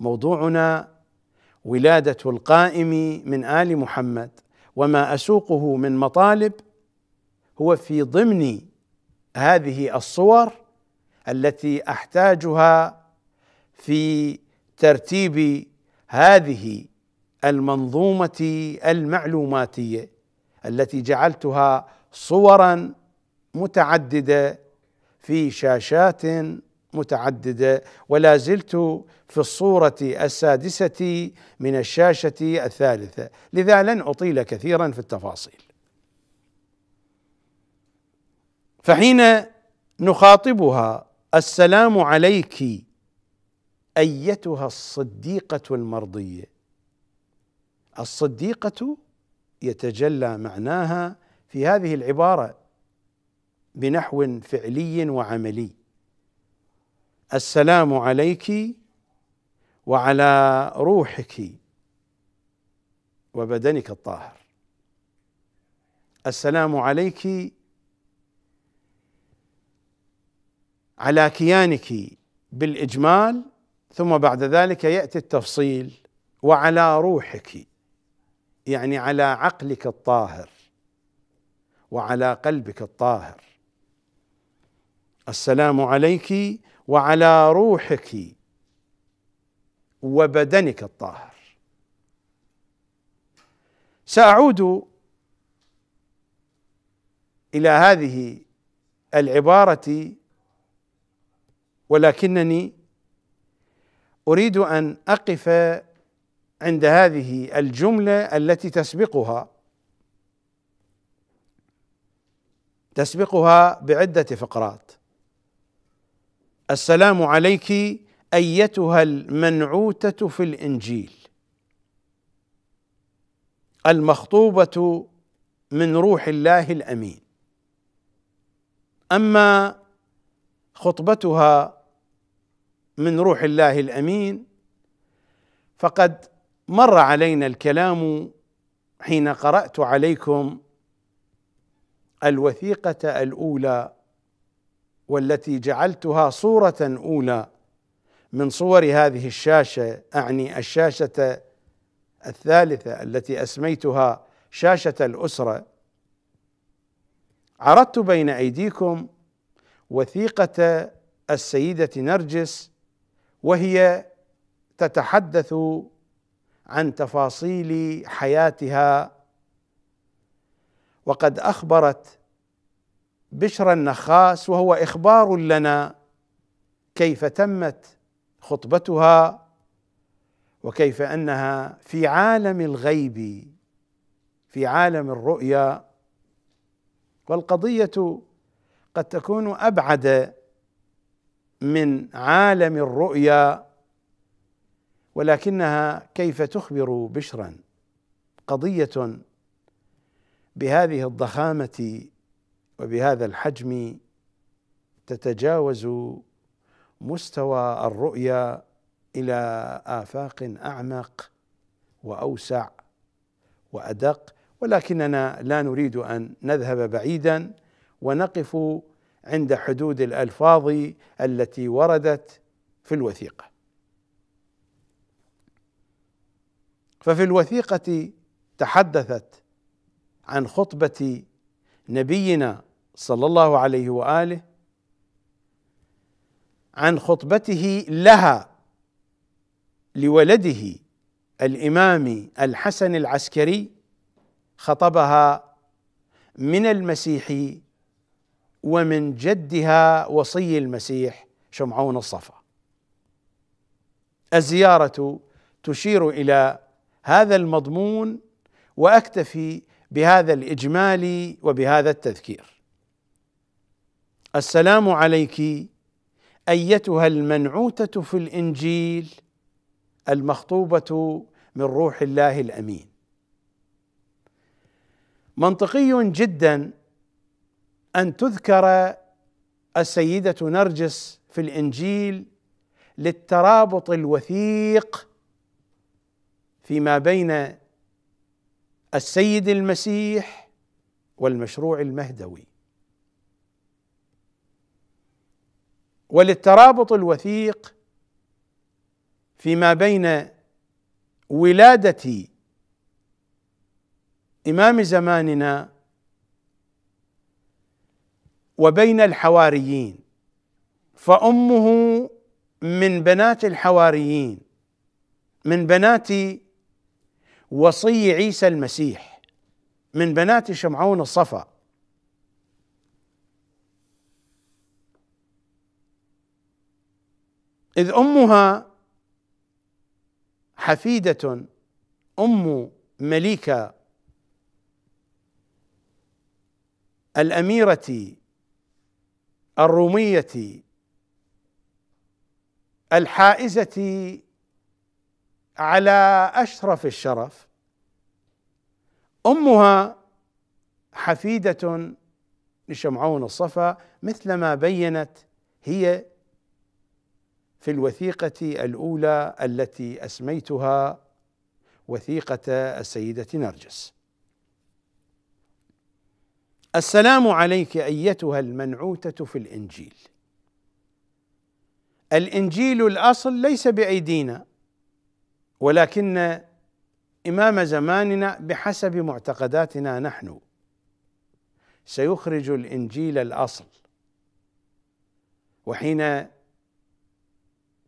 موضوعنا ولاده القائم من ال محمد وما اسوقه من مطالب هو في ضمن هذه الصور التي احتاجها في ترتيب هذه المنظومه المعلوماتيه التي جعلتها صورا متعدده في شاشات متعدده ولا زلت في الصوره السادسه من الشاشه الثالثه لذا لن اطيل كثيرا في التفاصيل فحين نخاطبها السلام عليك ايتها الصديقه المرضيه الصديقه يتجلى معناها في هذه العباره بنحو فعلي وعملي السلام عليك وعلى روحك وبدنك الطاهر السلام عليك على كيانك بالاجمال ثم بعد ذلك ياتي التفصيل وعلى روحك يعني على عقلك الطاهر وعلى قلبك الطاهر السلام عليك وعلى روحك وبدنك الطاهر ساعود الى هذه العباره ولكنني اريد ان اقف عند هذه الجمله التي تسبقها تسبقها بعده فقرات السلام عليك ايتها المنعوته في الانجيل المخطوبه من روح الله الامين اما خطبتها من روح الله الامين فقد مر علينا الكلام حين قرات عليكم الوثيقه الاولى والتي جعلتها صورة أولى من صور هذه الشاشة أعني الشاشة الثالثة التي أسميتها شاشة الأسرة عرضت بين أيديكم وثيقة السيدة نرجس وهي تتحدث عن تفاصيل حياتها وقد أخبرت بشرى النخاس وهو اخبار لنا كيف تمت خطبتها وكيف انها في عالم الغيب في عالم الرؤيا والقضيه قد تكون ابعد من عالم الرؤيا ولكنها كيف تخبر بشرا قضيه بهذه الضخامه وبهذا الحجم تتجاوز مستوى الرؤيا الى افاق اعمق واوسع وادق ولكننا لا نريد ان نذهب بعيدا ونقف عند حدود الالفاظ التي وردت في الوثيقه ففي الوثيقه تحدثت عن خطبه نبينا صلى الله عليه واله عن خطبته لها لولده الامام الحسن العسكري خطبها من المسيح ومن جدها وصي المسيح شمعون الصفا الزياره تشير الى هذا المضمون واكتفي بهذا الاجمال وبهذا التذكير السلام عليك ايتها المنعوته في الانجيل المخطوبه من روح الله الامين منطقي جدا ان تذكر السيده نرجس في الانجيل للترابط الوثيق فيما بين السيد المسيح والمشروع المهدوي وللترابط الوثيق فيما بين ولاده امام زماننا وبين الحواريين فامه من بنات الحواريين من بنات وصي عيسى المسيح من بنات شمعون الصفا إذ أمها حفيدة أم مليكة الأميرة الرومية الحائزة على اشرف الشرف امها حفيده لشمعون الصفا مثل ما بينت هي في الوثيقه الاولى التي اسميتها وثيقه السيده نرجس السلام عليك ايتها المنعوته في الانجيل الانجيل الاصل ليس بايدينا ولكن إمام زماننا بحسب معتقداتنا نحن سيخرج الإنجيل الأصل وحين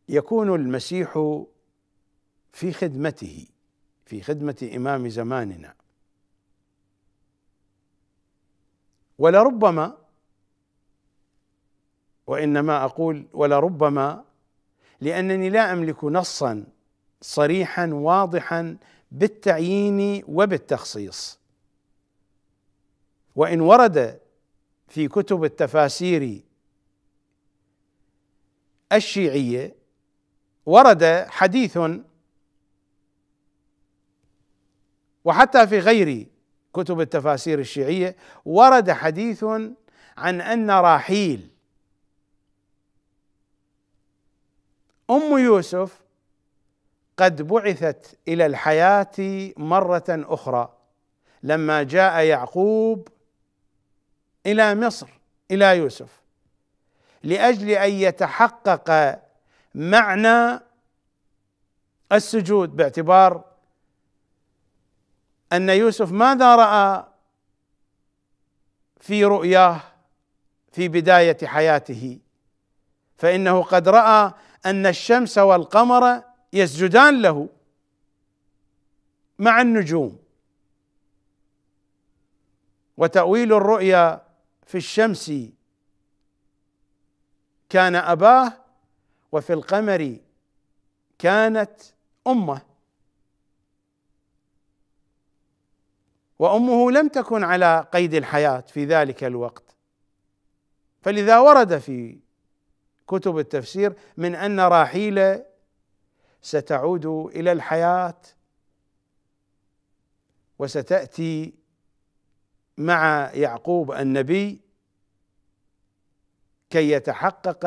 يكون المسيح في خدمته في خدمة إمام زماننا ولربما وإنما أقول ولربما لأنني لا أملك نصا صريحا واضحا بالتعيين وبالتخصيص وان ورد في كتب التفاسير الشيعيه ورد حديث وحتى في غير كتب التفاسير الشيعيه ورد حديث عن ان راحيل ام يوسف قد بعثت الى الحياه مره اخرى لما جاء يعقوب الى مصر الى يوسف لاجل ان يتحقق معنى السجود باعتبار ان يوسف ماذا راى في رؤياه في بدايه حياته فانه قد راى ان الشمس والقمر يسجدان له مع النجوم وتأويل الرؤيا في الشمس كان أباه وفي القمر كانت أمه وأمه لم تكن على قيد الحياة في ذلك الوقت فلذا ورد في كتب التفسير من أن راحيل ستعود الى الحياه وستاتي مع يعقوب النبي كي يتحقق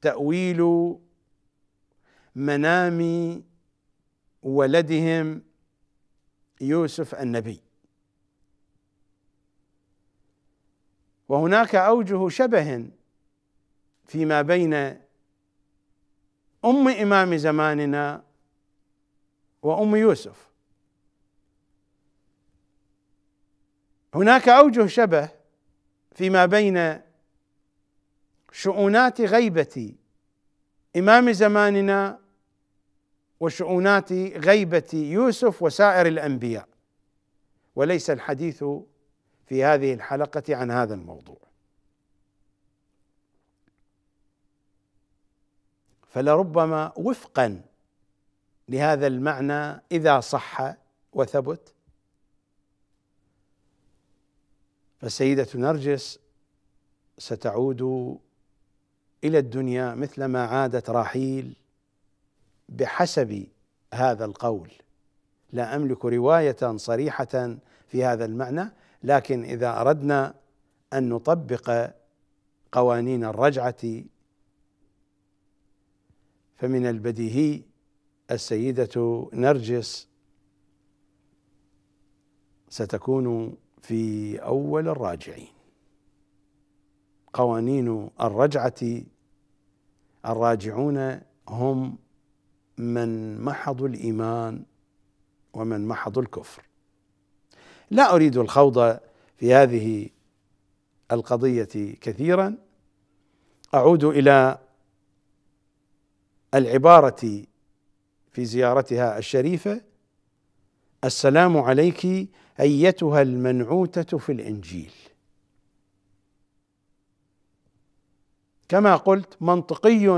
تاويل منام ولدهم يوسف النبي وهناك اوجه شبه فيما بين ام امام زماننا وام يوسف هناك اوجه شبه فيما بين شؤونات غيبه امام زماننا وشؤونات غيبه يوسف وسائر الانبياء وليس الحديث في هذه الحلقه عن هذا الموضوع فلربما وفقا لهذا المعنى اذا صح وثبت فالسيده نرجس ستعود الى الدنيا مثلما عادت راحيل بحسب هذا القول لا املك روايه صريحه في هذا المعنى لكن اذا اردنا ان نطبق قوانين الرجعه فمن البديهي السيدة نرجس ستكون في أول الراجعين قوانين الرجعة الراجعون هم من محض الإيمان ومن محض الكفر لا أريد الخوض في هذه القضية كثيرا أعود إلى العبارة في زيارتها الشريفة السلام عليك أيتها المنعوتة في الإنجيل كما قلت منطقي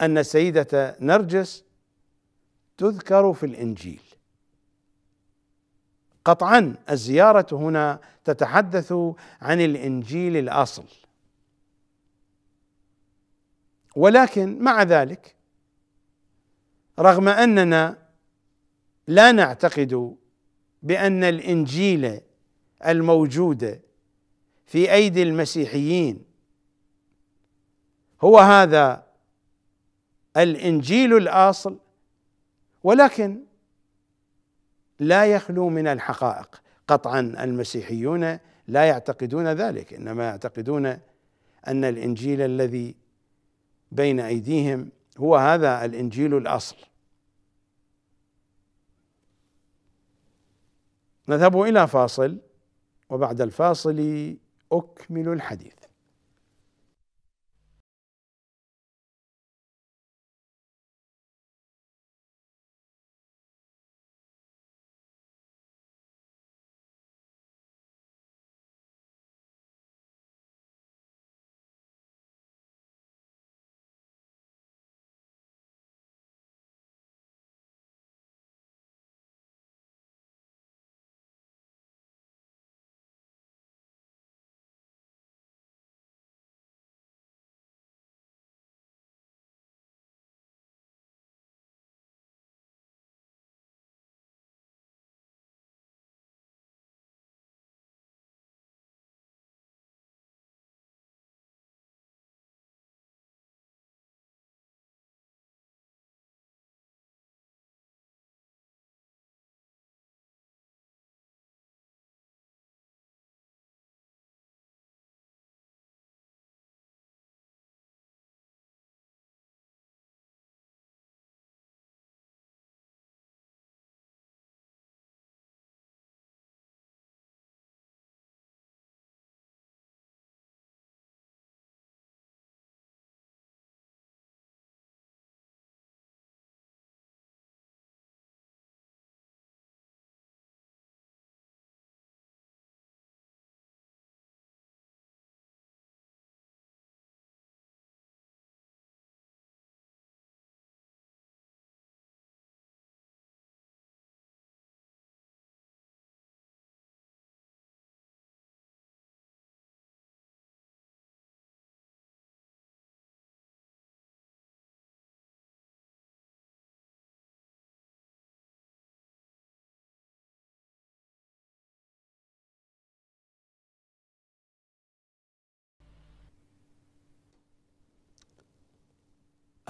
أن السيدة نرجس تذكر في الإنجيل قطعا الزيارة هنا تتحدث عن الإنجيل الأصل ولكن مع ذلك رغم اننا لا نعتقد بان الانجيل الموجود في ايدي المسيحيين هو هذا الانجيل الاصل ولكن لا يخلو من الحقائق قطعا المسيحيون لا يعتقدون ذلك انما يعتقدون ان الانجيل الذي بين ايديهم هو هذا الانجيل الاصل نذهب الى فاصل وبعد الفاصل اكمل الحديث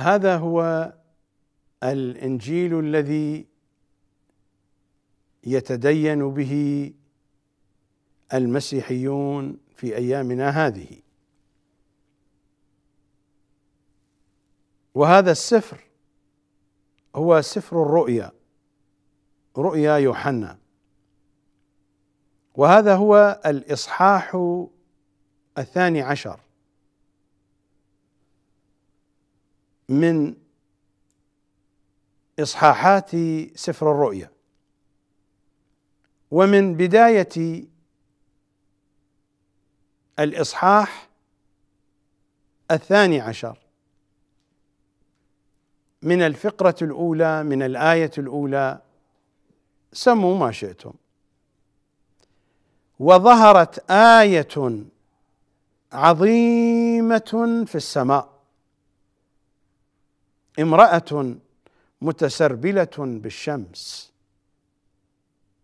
هذا هو الانجيل الذي يتدين به المسيحيون في ايامنا هذه وهذا السفر هو سفر الرؤيا رؤيا يوحنا وهذا هو الاصحاح الثاني عشر من اصحاحات سفر الرؤيا ومن بدايه الاصحاح الثاني عشر من الفقره الاولى من الايه الاولى سموا ما شئتم وظهرت ايه عظيمه في السماء امرأة متسربلة بالشمس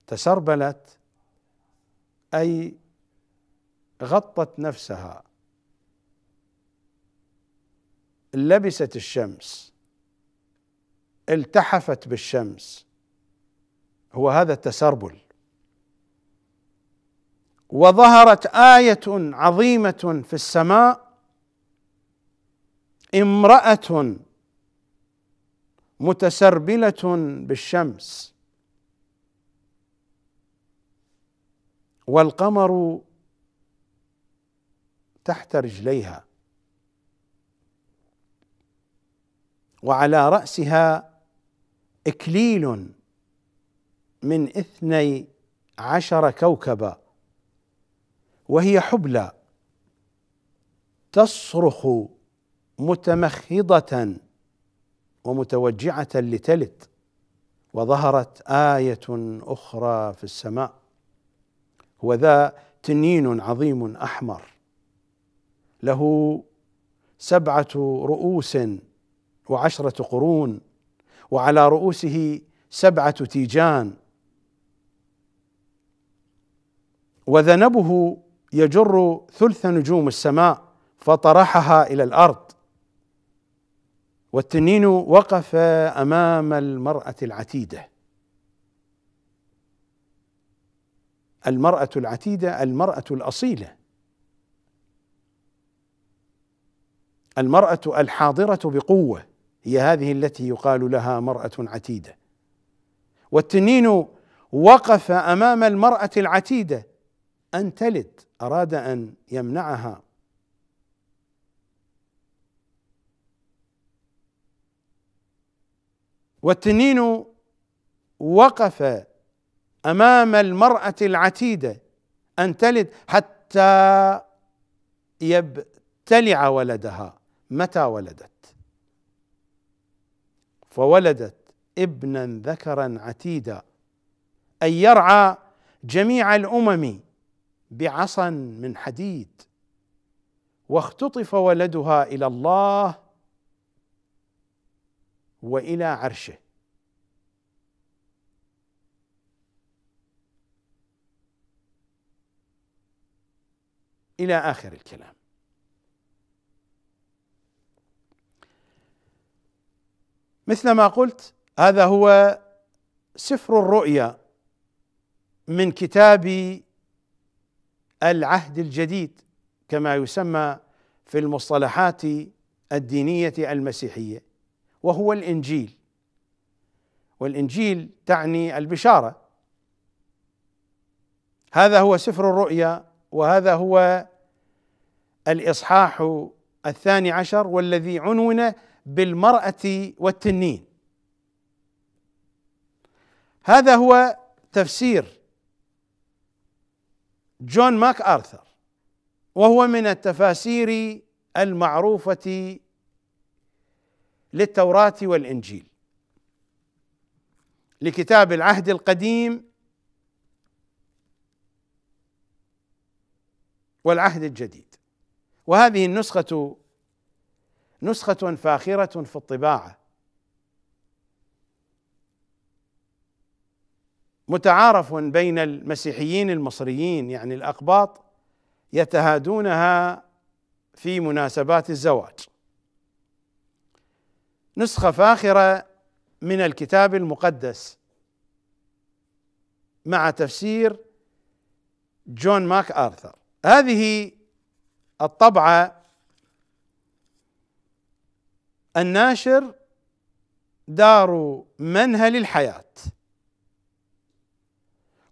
تسربلت أي غطت نفسها لبست الشمس التحفت بالشمس هو هذا التسربل وظهرت آية عظيمة في السماء امرأة متسربله بالشمس والقمر تحت رجليها وعلى راسها اكليل من اثني عشر كوكبا وهي حبلى تصرخ متمخضه ومتوجعه لتلد وظهرت ايه اخرى في السماء وذا تنين عظيم احمر له سبعه رؤوس وعشره قرون وعلى رؤوسه سبعه تيجان وذنبه يجر ثلث نجوم السماء فطرحها الى الارض والتنين وقف امام المراه العتيده المراه العتيده المراه الاصيله المراه الحاضره بقوه هي هذه التي يقال لها مراه عتيده والتنين وقف امام المراه العتيده ان تلد اراد ان يمنعها والتنين وقف امام المراه العتيده ان تلد حتى يبتلع ولدها متى ولدت فولدت ابنا ذكرا عتيدا ان يرعى جميع الامم بعصا من حديد واختطف ولدها الى الله والى عرشه الى اخر الكلام مثل ما قلت هذا هو سفر الرؤيا من كتاب العهد الجديد كما يسمى في المصطلحات الدينيه المسيحيه وهو الانجيل والانجيل تعني البشاره هذا هو سفر الرؤيا وهذا هو الاصحاح الثاني عشر والذي عنون بالمراه والتنين هذا هو تفسير جون ماك ارثر وهو من التفاسير المعروفه للتوراة والإنجيل لكتاب العهد القديم والعهد الجديد وهذه النسخة نسخة فاخرة في الطباعة متعارف بين المسيحيين المصريين يعني الأقباط يتهادونها في مناسبات الزواج نسخه فاخره من الكتاب المقدس مع تفسير جون ماك آرثر هذه الطبعة الناشر دار منهل الحياة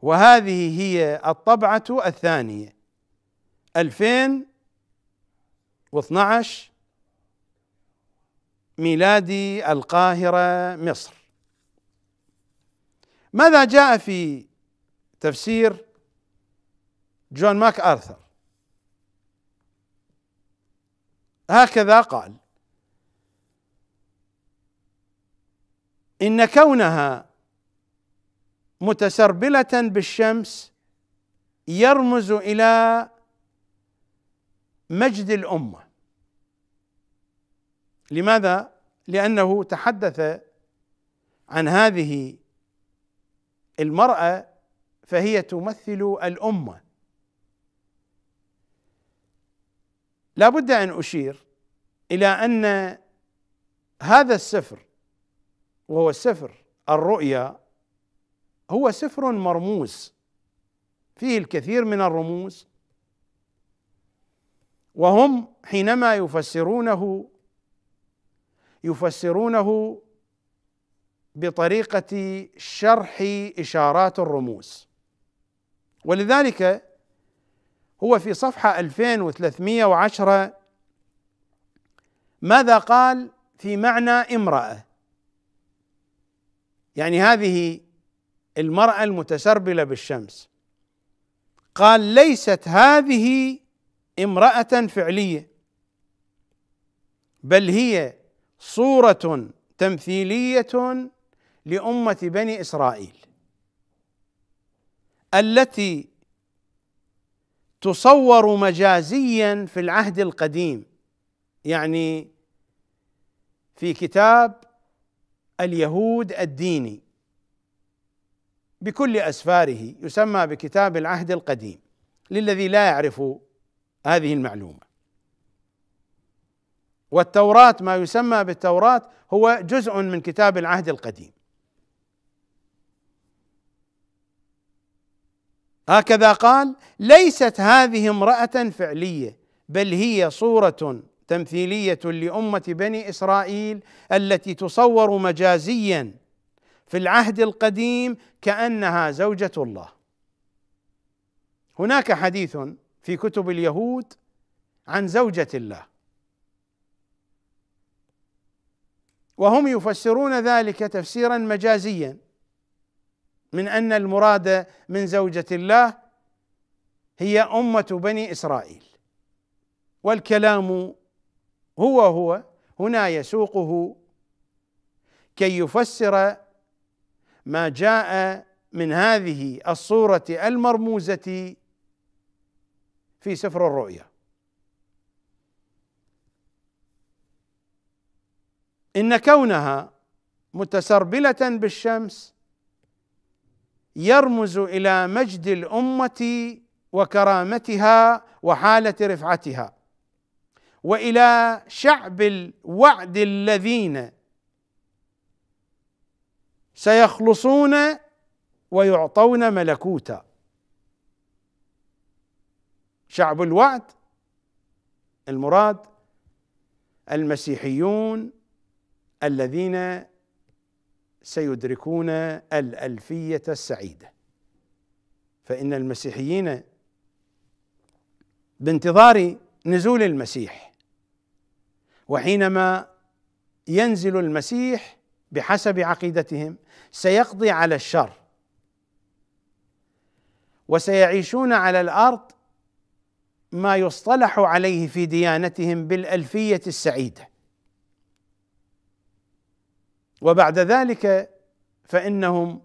وهذه هي الطبعة الثانية 2012 ميلادي القاهرة مصر ماذا جاء في تفسير جون ماك آرثر هكذا قال إن كونها متسربلة بالشمس يرمز إلى مجد الأمة لماذا؟ لأنه تحدث عن هذه المرأة فهي تمثل الأمة لا بد أن أشير إلى أن هذا السفر وهو سفر الرؤيا هو سفر مرموز فيه الكثير من الرموز وهم حينما يفسرونه يفسرونه بطريقه شرح اشارات الرموز ولذلك هو في صفحه 2310 ماذا قال في معنى امراه يعني هذه المراه المتسربله بالشمس قال ليست هذه امراه فعليه بل هي صورة تمثيلية لأمة بني إسرائيل التي تصور مجازيا في العهد القديم يعني في كتاب اليهود الديني بكل اسفاره يسمى بكتاب العهد القديم للذي لا يعرف هذه المعلومه والتوراة ما يسمى بالتوراة هو جزء من كتاب العهد القديم هكذا قال ليست هذه امرأة فعلية بل هي صورة تمثيلية لأمة بني إسرائيل التي تصور مجازيا في العهد القديم كأنها زوجة الله هناك حديث في كتب اليهود عن زوجة الله وهم يفسرون ذلك تفسيرا مجازيا من ان المراد من زوجه الله هي امه بني اسرائيل والكلام هو هو هنا يسوقه كي يفسر ما جاء من هذه الصوره المرموزه في سفر الرؤيا ان كونها متسربله بالشمس يرمز الى مجد الامه وكرامتها وحاله رفعتها والى شعب الوعد الذين سيخلصون ويعطون ملكوتا شعب الوعد المراد المسيحيون الذين سيدركون الألفية السعيدة فإن المسيحيين بانتظار نزول المسيح وحينما ينزل المسيح بحسب عقيدتهم سيقضي على الشر وسيعيشون على الارض ما يصطلح عليه في ديانتهم بالالفيه السعيده وبعد ذلك فانهم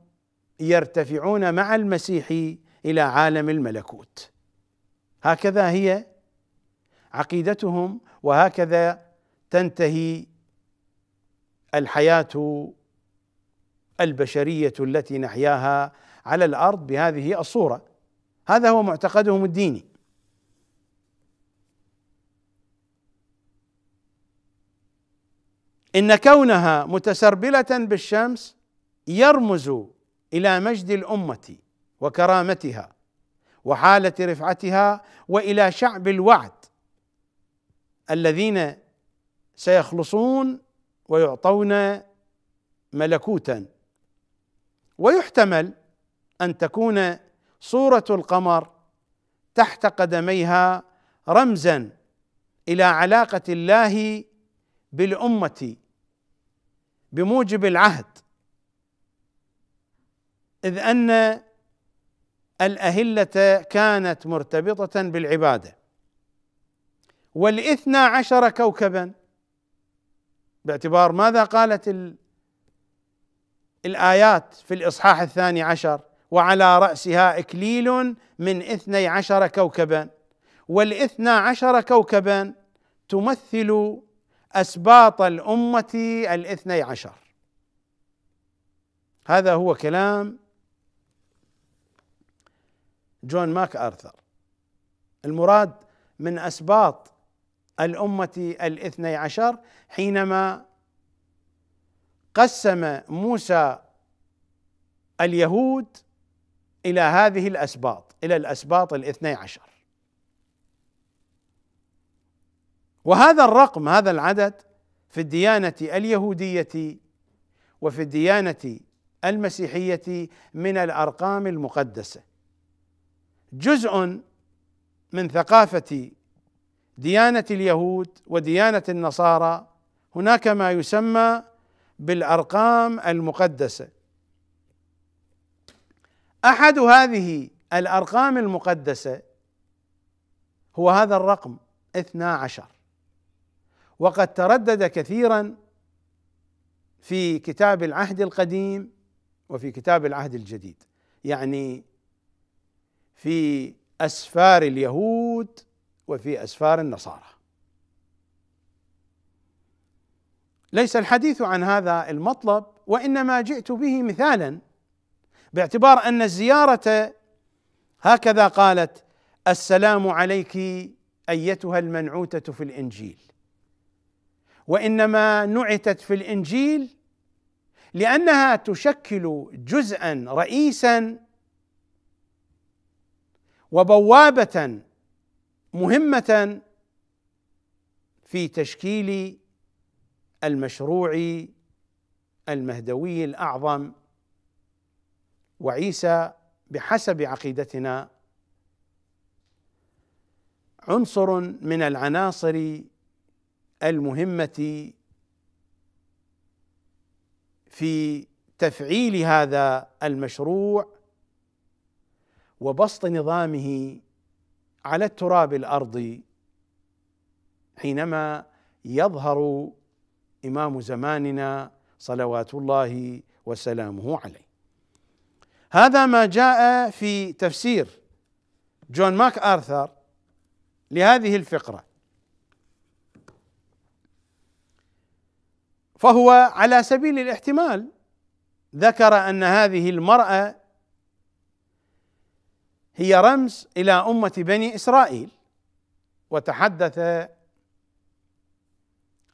يرتفعون مع المسيح الى عالم الملكوت هكذا هي عقيدتهم وهكذا تنتهي الحياه البشريه التي نحياها على الارض بهذه الصوره هذا هو معتقدهم الديني ان كونها متسربله بالشمس يرمز الى مجد الامه وكرامتها وحاله رفعتها والى شعب الوعد الذين سيخلصون ويعطون ملكوتا ويحتمل ان تكون صوره القمر تحت قدميها رمزا الى علاقه الله بالامه بموجب العهد اذ ان الاهله كانت مرتبطه بالعباده والاثنا عشر كوكبا باعتبار ماذا قالت الايات في الاصحاح الثاني عشر وعلى راسها اكليل من اثني عشر كوكبا والاثنى عشر كوكبا تمثل أسباط الأمة الاثني عشر هذا هو كلام جون ماك آرثر المراد من أسباط الأمة الاثني عشر حينما قسم موسى اليهود إلى هذه الأسباط إلى الأسباط الاثني عشر وهذا الرقم هذا العدد في الديانه اليهوديه وفي الديانه المسيحيه من الارقام المقدسه جزء من ثقافه ديانه اليهود وديانه النصارى هناك ما يسمى بالارقام المقدسه احد هذه الارقام المقدسه هو هذا الرقم اثنا عشر وقد تردد كثيرا في كتاب العهد القديم وفي كتاب العهد الجديد يعني في اسفار اليهود وفي اسفار النصارى ليس الحديث عن هذا المطلب وانما جئت به مثالا باعتبار ان الزياره هكذا قالت السلام عليك ايتها المنعوته في الانجيل وانما نعتت في الانجيل لانها تشكل جزءا رئيسا وبوابه مهمه في تشكيل المشروع المهدوي الاعظم وعيسى بحسب عقيدتنا عنصر من العناصر المهمه في تفعيل هذا المشروع وبسط نظامه على التراب الارضي حينما يظهر امام زماننا صلوات الله وسلامه عليه هذا ما جاء في تفسير جون ماك آرثر لهذه الفقره فهو على سبيل الاحتمال ذكر ان هذه المراه هي رمز الى امه بني اسرائيل وتحدث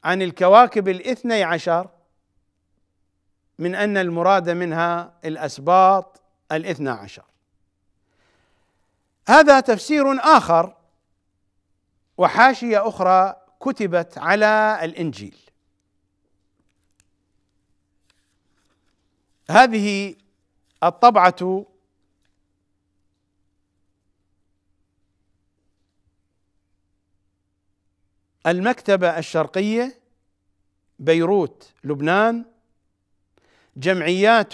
عن الكواكب الاثني عشر من ان المراد منها الاسباط الاثنى عشر هذا تفسير اخر وحاشيه اخرى كتبت على الانجيل هذه الطبعة المكتبة الشرقية بيروت لبنان جمعيات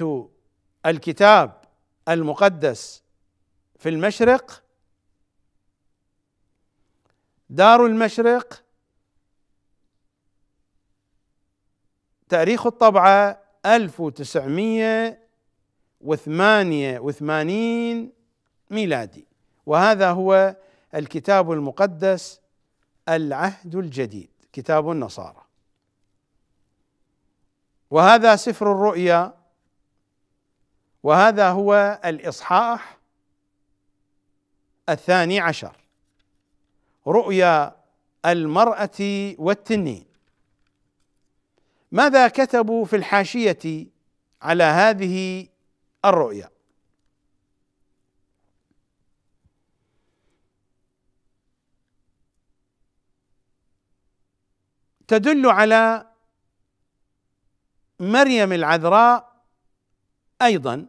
الكتاب المقدس في المشرق دار المشرق تاريخ الطبعة 1988 ميلادي وهذا هو الكتاب المقدس العهد الجديد كتاب النصارى وهذا سفر الرؤيا وهذا هو الاصحاح الثاني عشر رؤيا المراه والتنين ماذا كتبوا في الحاشيه على هذه الرؤيا تدل على مريم العذراء ايضا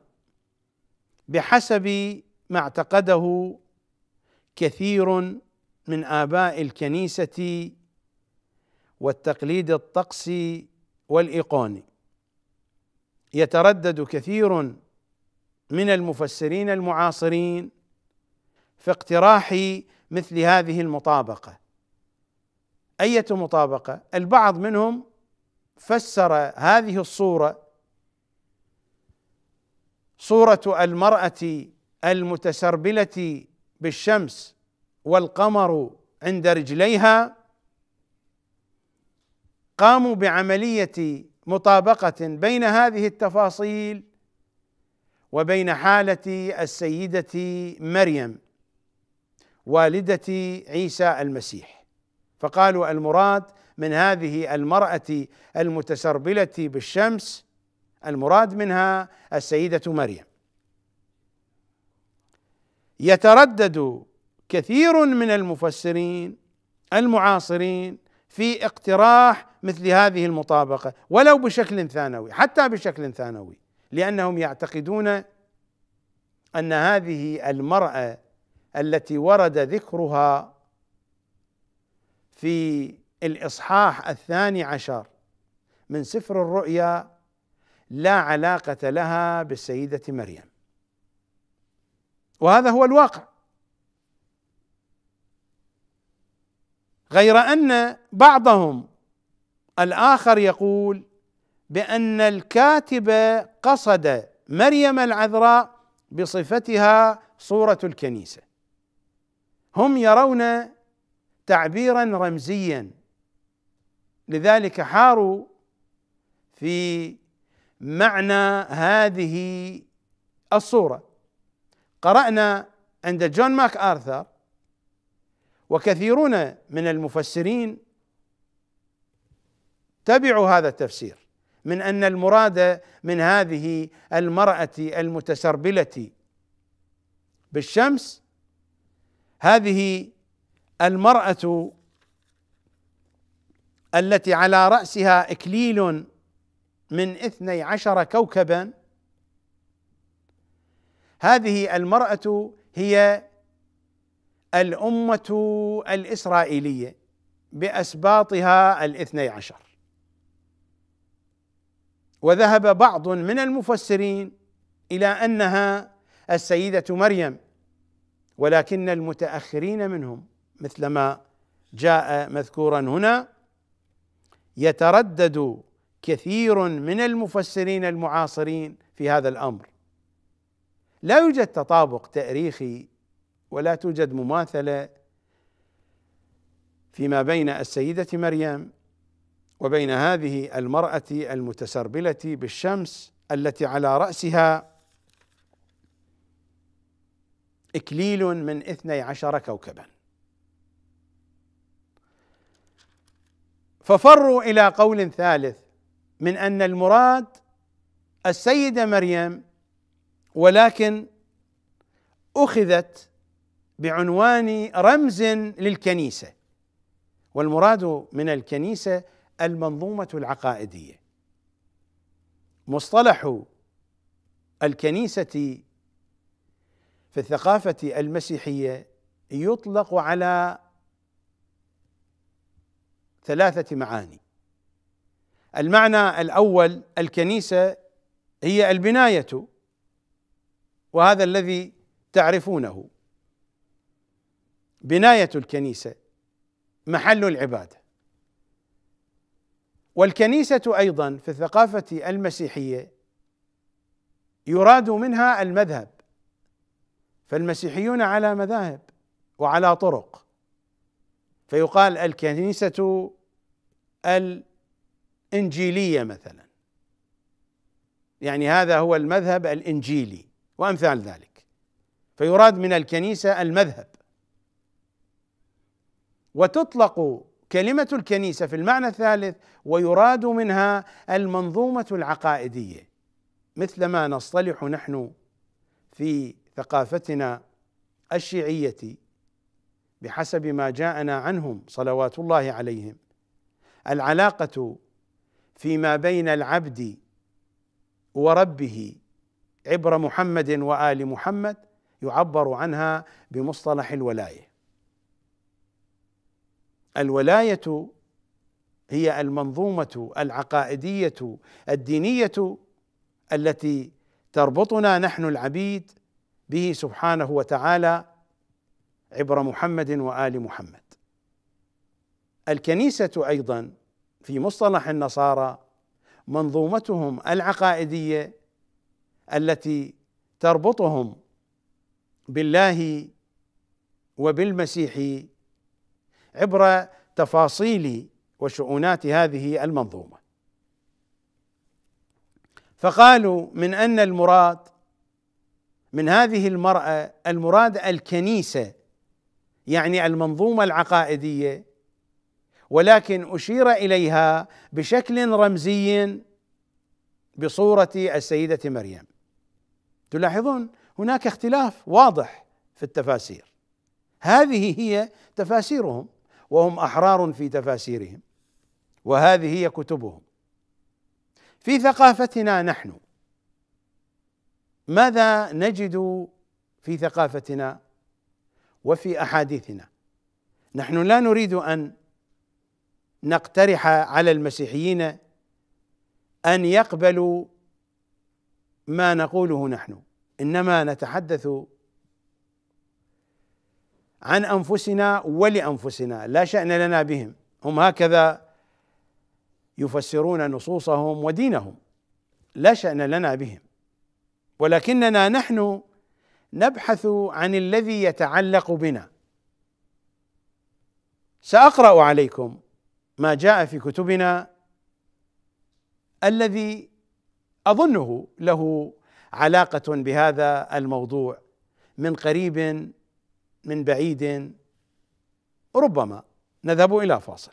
بحسب ما اعتقده كثير من اباء الكنيسه والتقليد الطقسي والايقان يتردد كثير من المفسرين المعاصرين في اقتراح مثل هذه المطابقه اية مطابقه البعض منهم فسر هذه الصوره صوره المراه المتسربله بالشمس والقمر عند رجليها قاموا بعمليه مطابقه بين هذه التفاصيل وبين حاله السيده مريم والده عيسى المسيح فقالوا المراد من هذه المراه المتسربله بالشمس المراد منها السيده مريم يتردد كثير من المفسرين المعاصرين في اقتراح مثل هذه المطابقه ولو بشكل ثانوي حتى بشكل ثانوي لانهم يعتقدون ان هذه المراه التي ورد ذكرها في الاصحاح الثاني عشر من سفر الرؤيا لا علاقه لها بالسيده مريم وهذا هو الواقع غير ان بعضهم الآخر يقول بأن الكاتب قصد مريم العذراء بصفتها صورة الكنيسة هم يرون تعبيرا رمزيا لذلك حاروا في معنى هذه الصورة قرأنا عند جون ماك آرثر وكثيرون من المفسرين تبعوا هذا التفسير من ان المراد من هذه المراه المتسربله بالشمس هذه المراه التي على راسها اكليل من اثني عشر كوكبا هذه المراه هي الامه الاسرائيليه باسباطها الاثني عشر وذهب بعض من المفسرين الى انها السيده مريم ولكن المتاخرين منهم مثلما جاء مذكورا هنا يتردد كثير من المفسرين المعاصرين في هذا الامر لا يوجد تطابق تاريخي ولا توجد مماثله فيما بين السيده مريم وبين هذه المرأة المتسربلة بالشمس التي على رأسها إكليل من اثني عشر كوكبا ففروا إلى قول ثالث من أن المراد السيدة مريم ولكن أخذت بعنوان رمز للكنيسة والمراد من الكنيسة المنظومه العقائديه مصطلح الكنيسه في الثقافه المسيحيه يطلق على ثلاثه معاني المعنى الاول الكنيسه هي البنايه وهذا الذي تعرفونه بنايه الكنيسه محل العباده والكنيسة أيضا في الثقافة المسيحية يراد منها المذهب فالمسيحيون على مذاهب وعلى طرق فيقال الكنيسة الإنجيلية مثلا يعني هذا هو المذهب الإنجيلي وأمثال ذلك فيراد من الكنيسة المذهب وتطلق كلمة الكنيسة في المعنى الثالث ويراد منها المنظومة العقائدية مثل ما نصطلح نحن في ثقافتنا الشيعية بحسب ما جاءنا عنهم صلوات الله عليهم العلاقة فيما بين العبد وربه عبر محمد وآل محمد يعبر عنها بمصطلح الولايه الولايه هي المنظومه العقائديه الدينيه التي تربطنا نحن العبيد به سبحانه وتعالى عبر محمد وال محمد الكنيسه ايضا في مصطلح النصارى منظومتهم العقائديه التي تربطهم بالله وبالمسيح عبر تفاصيل وشؤونات هذه المنظومه فقالوا من ان المراد من هذه المراه المراد الكنيسه يعني المنظومه العقائديه ولكن اشير اليها بشكل رمزي بصوره السيده مريم تلاحظون هناك اختلاف واضح في التفاسير هذه هي تفاسيرهم وهم احرار في تفاسيرهم وهذه هي كتبهم في ثقافتنا نحن ماذا نجد في ثقافتنا وفي احاديثنا نحن لا نريد ان نقترح على المسيحيين ان يقبلوا ما نقوله نحن انما نتحدث عن انفسنا ولانفسنا لا شان لنا بهم هم هكذا يفسرون نصوصهم ودينهم لا شان لنا بهم ولكننا نحن نبحث عن الذي يتعلق بنا ساقرا عليكم ما جاء في كتبنا الذي اظنه له علاقه بهذا الموضوع من قريب من بعيد ربما نذهب الى فاصل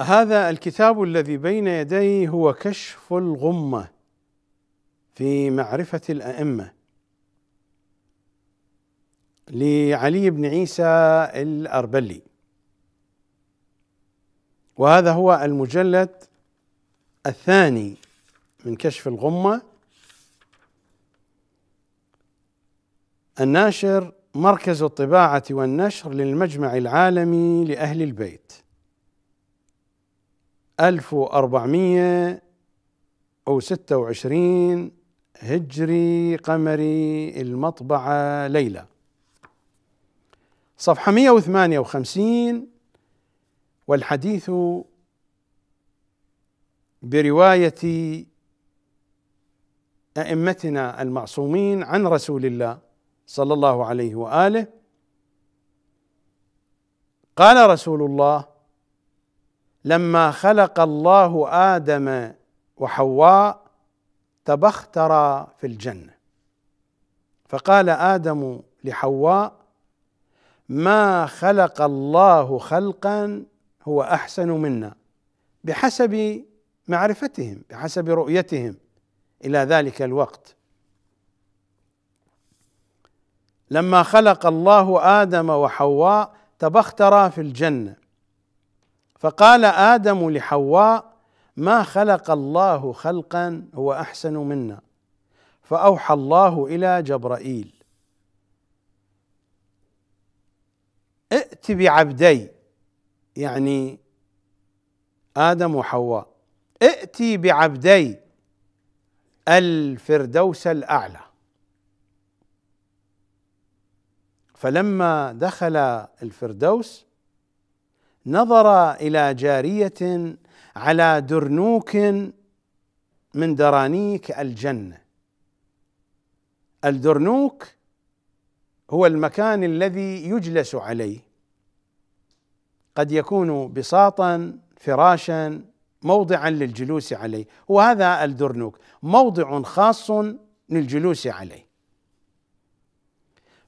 هذا الكتاب الذي بين يديه هو كشف الغمه في معرفه الائمه لعلي بن عيسى الاربلي وهذا هو المجلد الثاني من كشف الغمه الناشر مركز الطباعه والنشر للمجمع العالمي لاهل البيت 1426 هجري قمري المطبعة ليلى صفحة 158 والحديث برواية أئمتنا المعصومين عن رسول الله صلى الله عليه وآله قال رسول الله لما خلق الله ادم وحواء تبخترا في الجنه فقال ادم لحواء ما خلق الله خلقا هو احسن منا بحسب معرفتهم بحسب رؤيتهم الى ذلك الوقت لما خلق الله ادم وحواء تبخترا في الجنه فقال ادم لحواء ما خلق الله خلقا هو احسن منا فاوحى الله الى جبرائيل ائت بعبدي يعني ادم وحواء ائت بعبدي الفردوس الاعلى فلما دخل الفردوس نظر الى جاريه على درنوك من درانيك الجنه الدرنوك هو المكان الذي يجلس عليه قد يكون بساطا فراشا موضعا للجلوس عليه وهذا الدرنوك موضع خاص للجلوس عليه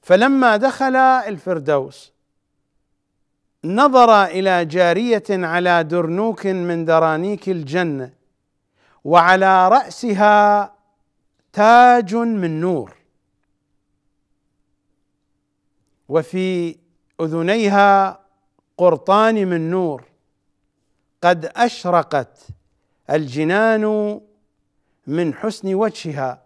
فلما دخل الفردوس نظر الى جاريه على درنوك من درانيك الجنه وعلى راسها تاج من نور وفي اذنيها قرطان من نور قد اشرقت الجنان من حسن وجهها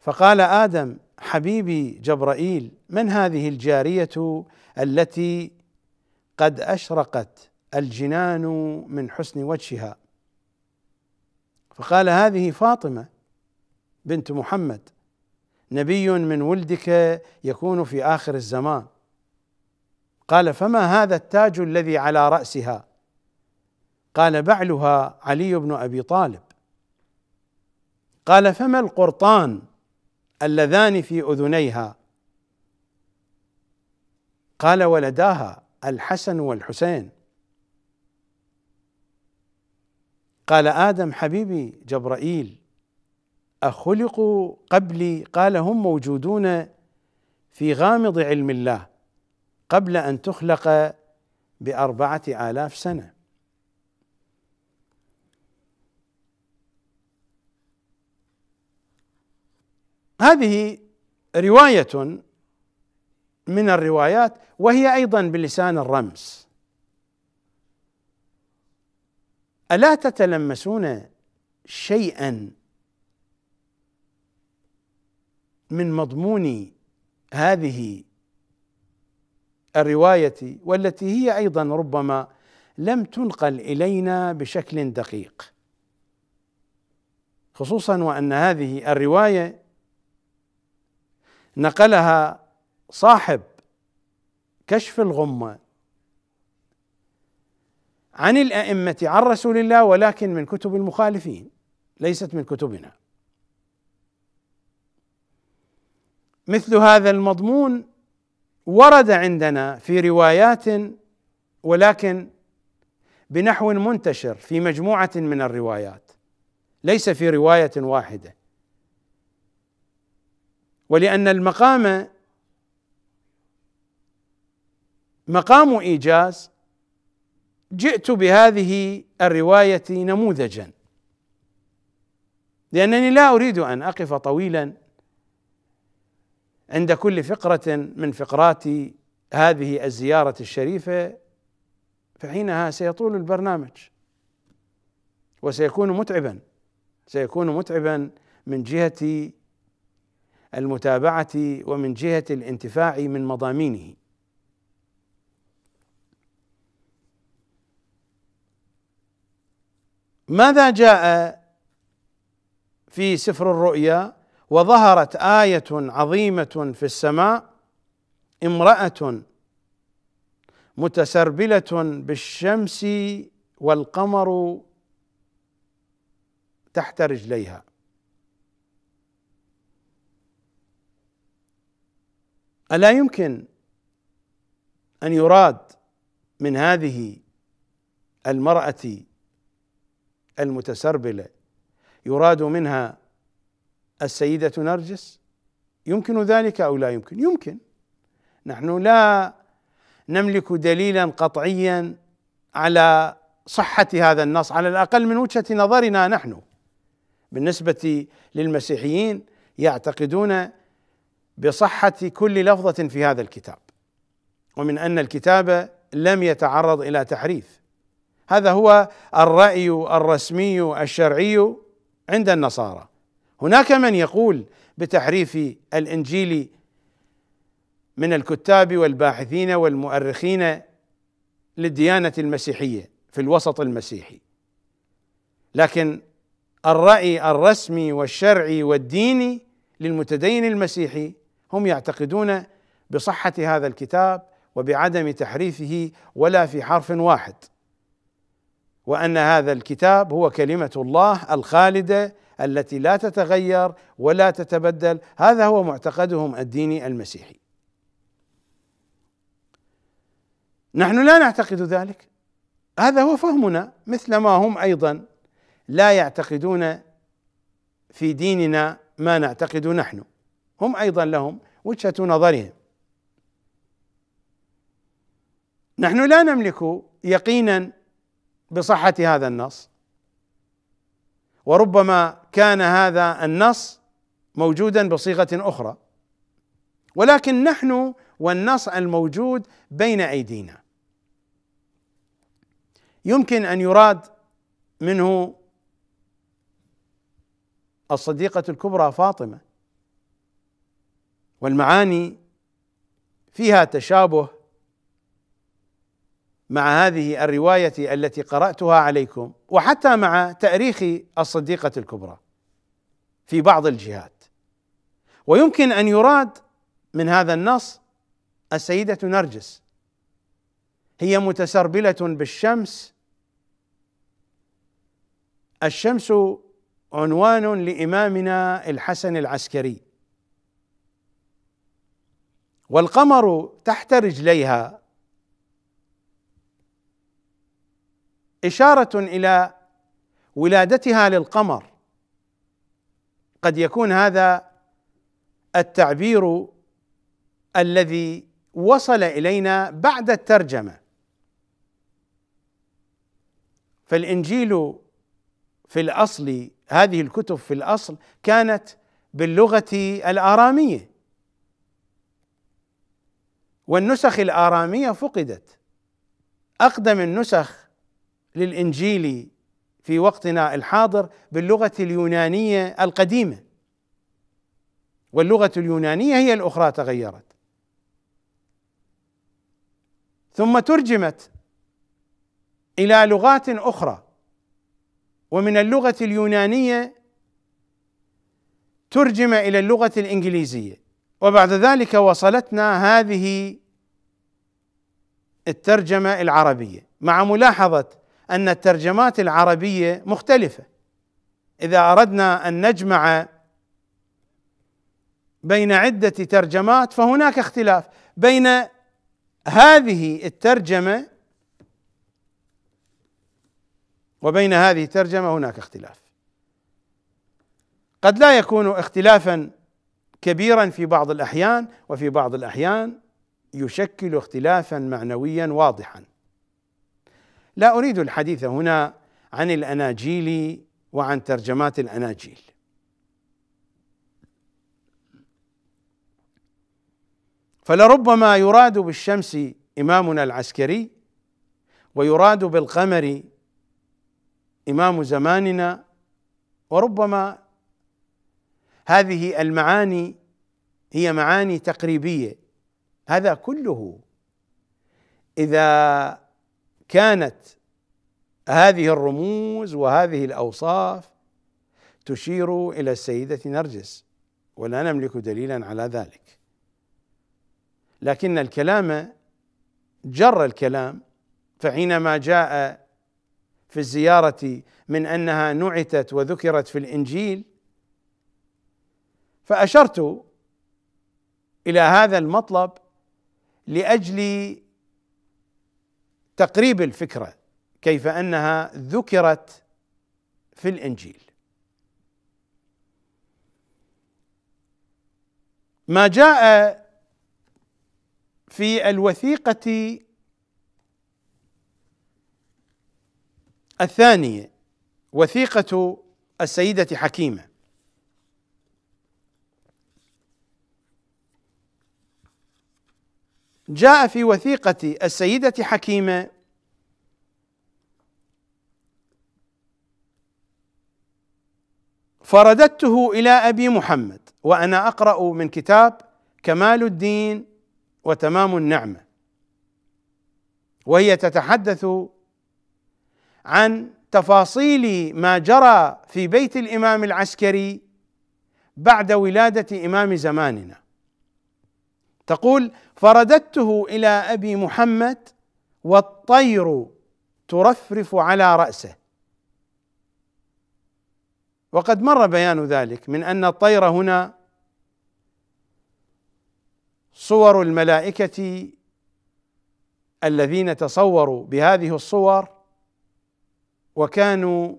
فقال ادم حبيبي جبرائيل من هذه الجاريه التي قد اشرقت الجنان من حسن وجهها فقال هذه فاطمه بنت محمد نبي من ولدك يكون في اخر الزمان قال فما هذا التاج الذي على راسها قال بعلها علي بن ابي طالب قال فما القرطان اللذان في اذنيها قال ولداها الحسن والحسين قال ادم حبيبي جبرائيل اخلقوا قبلي قال هم موجودون في غامض علم الله قبل ان تخلق باربعه الاف سنه هذه روايه من الروايات وهي ايضا بلسان الرمز الا تتلمسون شيئا من مضمون هذه الروايه والتي هي ايضا ربما لم تنقل الينا بشكل دقيق خصوصا وان هذه الروايه نقلها صاحب كشف الغمه عن الائمه عن رسول الله ولكن من كتب المخالفين ليست من كتبنا مثل هذا المضمون ورد عندنا في روايات ولكن بنحو منتشر في مجموعه من الروايات ليس في روايه واحده ولان المقام مقام ايجاز جئت بهذه الروايه نموذجا لانني لا اريد ان اقف طويلا عند كل فقره من فقرات هذه الزياره الشريفه فحينها سيطول البرنامج وسيكون متعبا سيكون متعبا من جهه المتابعه ومن جهه الانتفاع من مضامينه ماذا جاء في سفر الرؤيا وظهرت آية عظيمة في السماء امرأة متسربلة بالشمس والقمر تحت رجليها ألا يمكن أن يراد من هذه المرأة المتسربله يراد منها السيده نرجس يمكن ذلك او لا يمكن يمكن نحن لا نملك دليلا قطعيا على صحه هذا النص على الاقل من وجهه نظرنا نحن بالنسبه للمسيحيين يعتقدون بصحه كل لفظه في هذا الكتاب ومن ان الكتاب لم يتعرض الى تحريف هذا هو الرأي الرسمي الشرعي عند النصارى هناك من يقول بتحريف الإنجيل من الكتاب والباحثين والمؤرخين للديانة المسيحية في الوسط المسيحي لكن الرأي الرسمي والشرعي والديني للمتدين المسيحي هم يعتقدون بصحة هذا الكتاب وبعدم تحريفه ولا في حرف واحد وان هذا الكتاب هو كلمه الله الخالده التي لا تتغير ولا تتبدل هذا هو معتقدهم الديني المسيحي نحن لا نعتقد ذلك هذا هو فهمنا مثلما هم ايضا لا يعتقدون في ديننا ما نعتقد نحن هم ايضا لهم وجهه نظرهم نحن لا نملك يقينا بصحة هذا النص وربما كان هذا النص موجودا بصيغة أخرى ولكن نحن والنص الموجود بين أيدينا يمكن أن يراد منه الصديقة الكبرى فاطمة والمعاني فيها تشابه مع هذه الروايه التي قراتها عليكم وحتى مع تاريخ الصديقه الكبرى في بعض الجهات ويمكن ان يراد من هذا النص السيده نرجس هي متسربله بالشمس الشمس عنوان لامامنا الحسن العسكري والقمر تحت رجليها اشاره الى ولادتها للقمر قد يكون هذا التعبير الذي وصل الينا بعد الترجمه فالانجيل في الاصل هذه الكتب في الاصل كانت باللغه الاراميه والنسخ الاراميه فقدت اقدم النسخ للانجيل في وقتنا الحاضر باللغه اليونانيه القديمه واللغه اليونانيه هي الاخرى تغيرت ثم ترجمت الى لغات اخرى ومن اللغه اليونانيه ترجم الى اللغه الانجليزيه وبعد ذلك وصلتنا هذه الترجمه العربيه مع ملاحظه ان الترجمات العربيه مختلفه اذا اردنا ان نجمع بين عده ترجمات فهناك اختلاف بين هذه الترجمه وبين هذه الترجمه هناك اختلاف قد لا يكون اختلافا كبيرا في بعض الاحيان وفي بعض الاحيان يشكل اختلافا معنويا واضحا لا اريد الحديث هنا عن الاناجيل وعن ترجمات الاناجيل فلربما يراد بالشمس امامنا العسكري ويراد بالقمر امام زماننا وربما هذه المعاني هي معاني تقريبيه هذا كله اذا كانت هذه الرموز وهذه الاوصاف تشير الى السيده نرجس ولا نملك دليلا على ذلك لكن الكلام جر الكلام فحينما جاء في الزياره من انها نعتت وذكرت في الانجيل فاشرت الى هذا المطلب لاجل تقريب الفكره كيف انها ذكرت في الانجيل ما جاء في الوثيقه الثانيه وثيقه السيده حكيمه جاء في وثيقة السيدة حكيمة فرددته إلى أبي محمد وأنا أقرأ من كتاب كمال الدين وتمام النعمة وهي تتحدث عن تفاصيل ما جرى في بيت الإمام العسكري بعد ولادة إمام زماننا تقول فرددته الى ابي محمد والطير ترفرف على راسه وقد مر بيان ذلك من ان الطير هنا صور الملائكه الذين تصوروا بهذه الصور وكانوا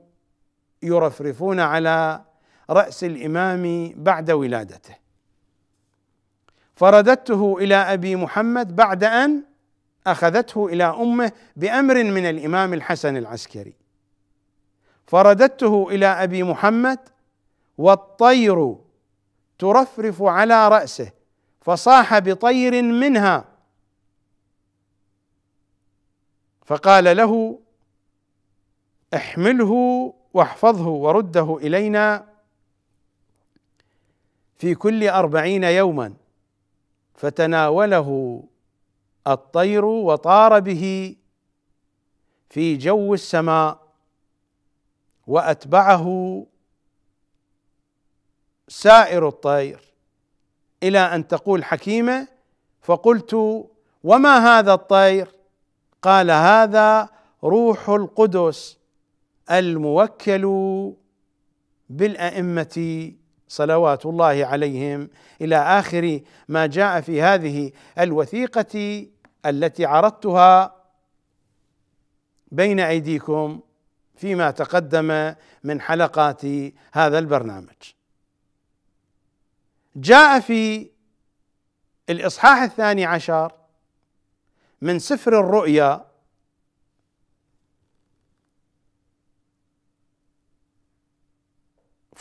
يرفرفون على راس الامام بعد ولادته فرددته الى ابي محمد بعد ان اخذته الى امه بامر من الامام الحسن العسكري فرددته الى ابي محمد والطير ترفرف على راسه فصاح بطير منها فقال له احمله واحفظه ورده الينا في كل اربعين يوما فتناوله الطير وطار به في جو السماء واتبعه سائر الطير الى ان تقول حكيمه فقلت وما هذا الطير قال هذا روح القدس الموكل بالائمه صلوات الله عليهم الى اخر ما جاء في هذه الوثيقه التي عرضتها بين ايديكم فيما تقدم من حلقات هذا البرنامج جاء في الاصحاح الثاني عشر من سفر الرؤيا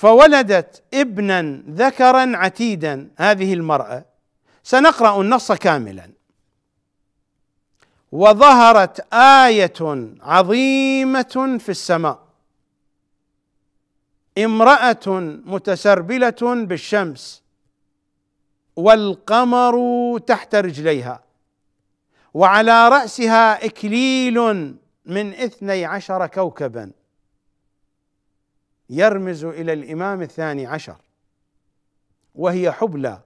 فولدت ابنا ذكرا عتيدا هذه المرأة سنقرأ النص كاملا وظهرت آية عظيمة في السماء امرأة متسربلة بالشمس والقمر تحت رجليها وعلى رأسها إكليل من اثني عشر كوكباً يرمز الى الامام الثاني عشر وهي حبلى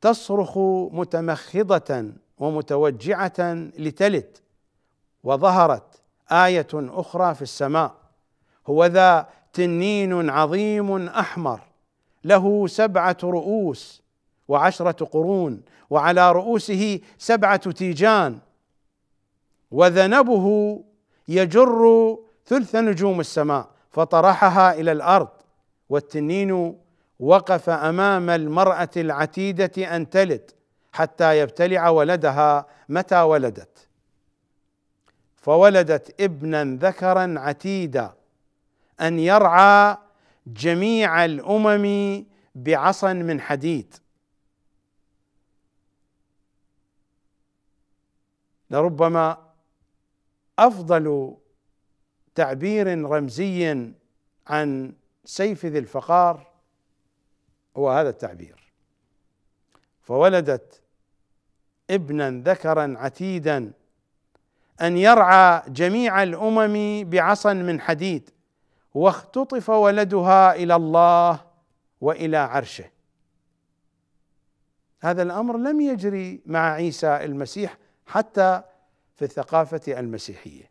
تصرخ متمخضه ومتوجعه لتلت وظهرت ايه اخرى في السماء هو ذا تنين عظيم احمر له سبعه رؤوس وعشره قرون وعلى رؤوسه سبعه تيجان وذنبه يجر ثلث نجوم السماء فطرحها الى الارض والتنين وقف امام المراه العتيده ان تلد حتى يبتلع ولدها متى ولدت فولدت ابنا ذكرا عتيدا ان يرعى جميع الامم بعصا من حديد لربما افضل تعبير رمزي عن سيف ذي الفقار هو هذا التعبير فولدت ابنا ذكرا عتيدا ان يرعى جميع الامم بعصا من حديد واختطف ولدها الى الله والى عرشه هذا الامر لم يجري مع عيسى المسيح حتى في الثقافه المسيحيه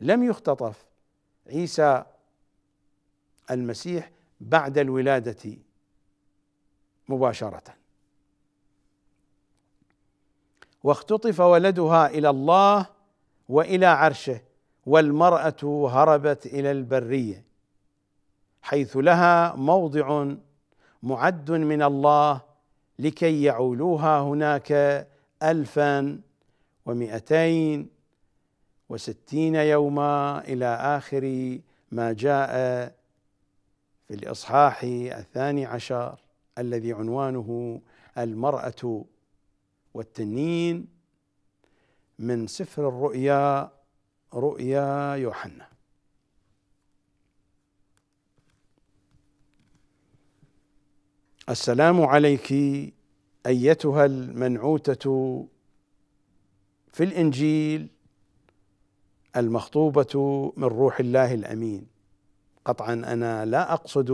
لم يختطف عيسى المسيح بعد الولاده مباشره واختطف ولدها الى الله والى عرشه والمراه هربت الى البريه حيث لها موضع معد من الله لكي يعولوها هناك ألفا ومئتين وستين يوما إلى آخر ما جاء في الإصحاح الثاني عشر الذي عنوانه المرأة والتنين من سفر الرؤيا رؤيا يوحنا السلام عليك ايتها المنعوته في الانجيل المخطوبة من روح الله الأمين قطعا أنا لا أقصد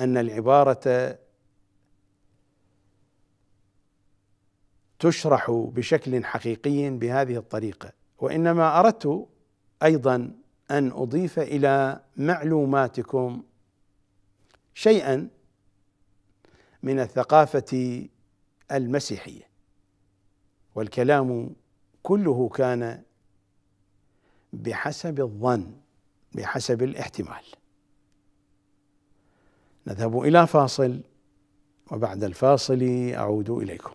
أن العبارة تشرح بشكل حقيقي بهذه الطريقة وإنما أردت أيضا أن أضيف إلى معلوماتكم شيئا من الثقافة المسيحية والكلام كله كان بحسب الظن بحسب الاحتمال نذهب الى فاصل وبعد الفاصل اعود اليكم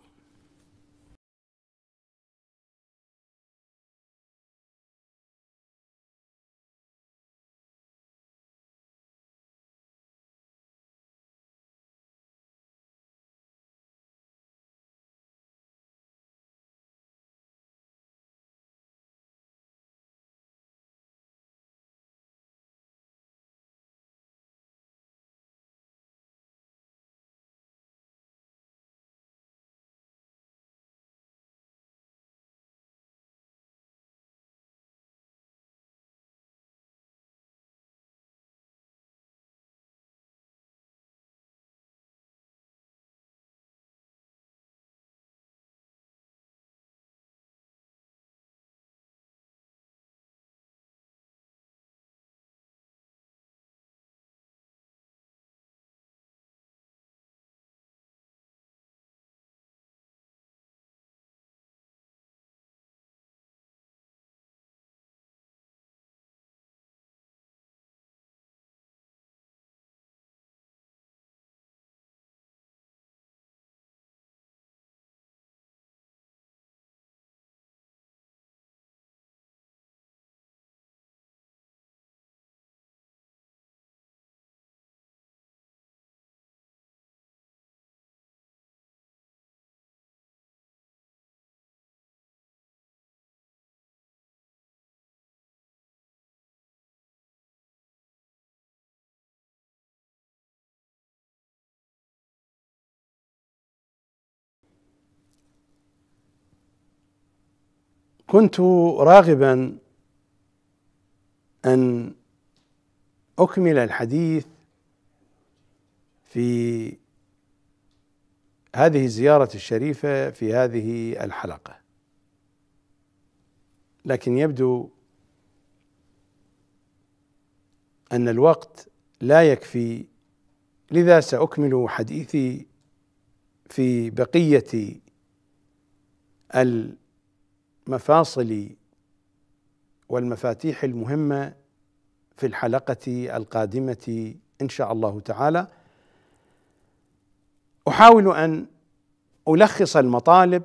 كنت راغبا ان اكمل الحديث في هذه الزياره الشريفه في هذه الحلقه لكن يبدو ان الوقت لا يكفي لذا ساكمل حديثي في بقيه المفاصل والمفاتيح المهمه في الحلقه القادمه ان شاء الله تعالى احاول ان الخص المطالب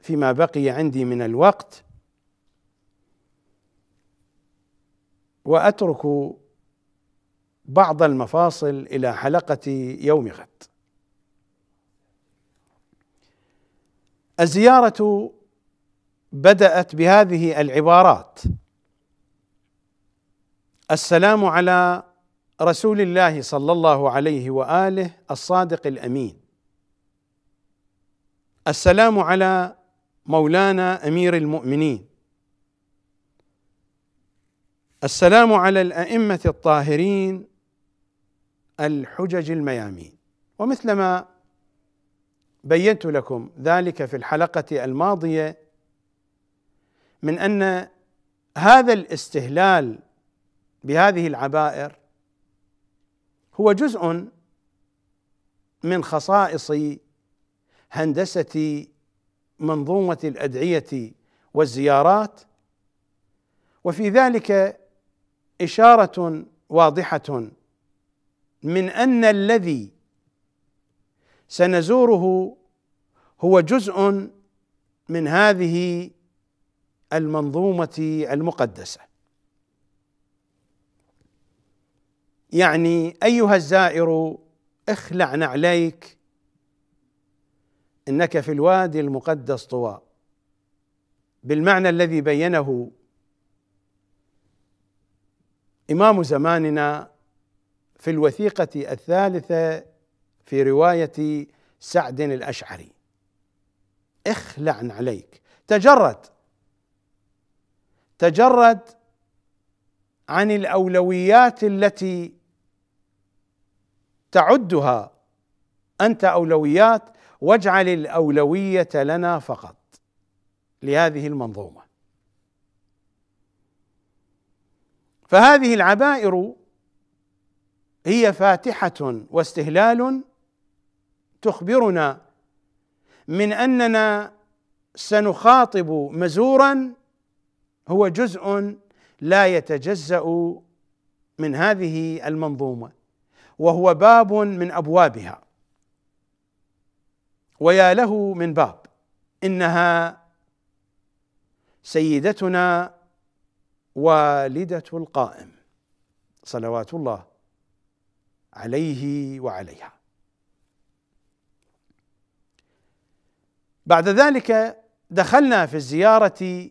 فيما بقي عندي من الوقت واترك بعض المفاصل الى حلقه يوم غد الزياره بدات بهذه العبارات السلام على رسول الله صلى الله عليه واله الصادق الامين السلام على مولانا امير المؤمنين السلام على الائمه الطاهرين الحجج الميامين ومثلما بينت لكم ذلك في الحلقه الماضيه من ان هذا الاستهلال بهذه العبائر هو جزء من خصائص هندسه منظومه الادعيه والزيارات وفي ذلك اشاره واضحه من ان الذي سنزوره هو جزء من هذه المنظومه المقدسه يعني ايها الزائر اخلع نعليك انك في الوادي المقدس طوى بالمعنى الذي بينه امام زماننا في الوثيقه الثالثه في روايه سعد الاشعري اخلع عليك تجرد تجرد عن الاولويات التي تعدها انت اولويات واجعل الاولويه لنا فقط لهذه المنظومه فهذه العبائر هي فاتحه واستهلال تخبرنا من اننا سنخاطب مزورا هو جزء لا يتجزا من هذه المنظومه وهو باب من ابوابها ويا له من باب انها سيدتنا والده القائم صلوات الله عليه وعليها بعد ذلك دخلنا في الزياره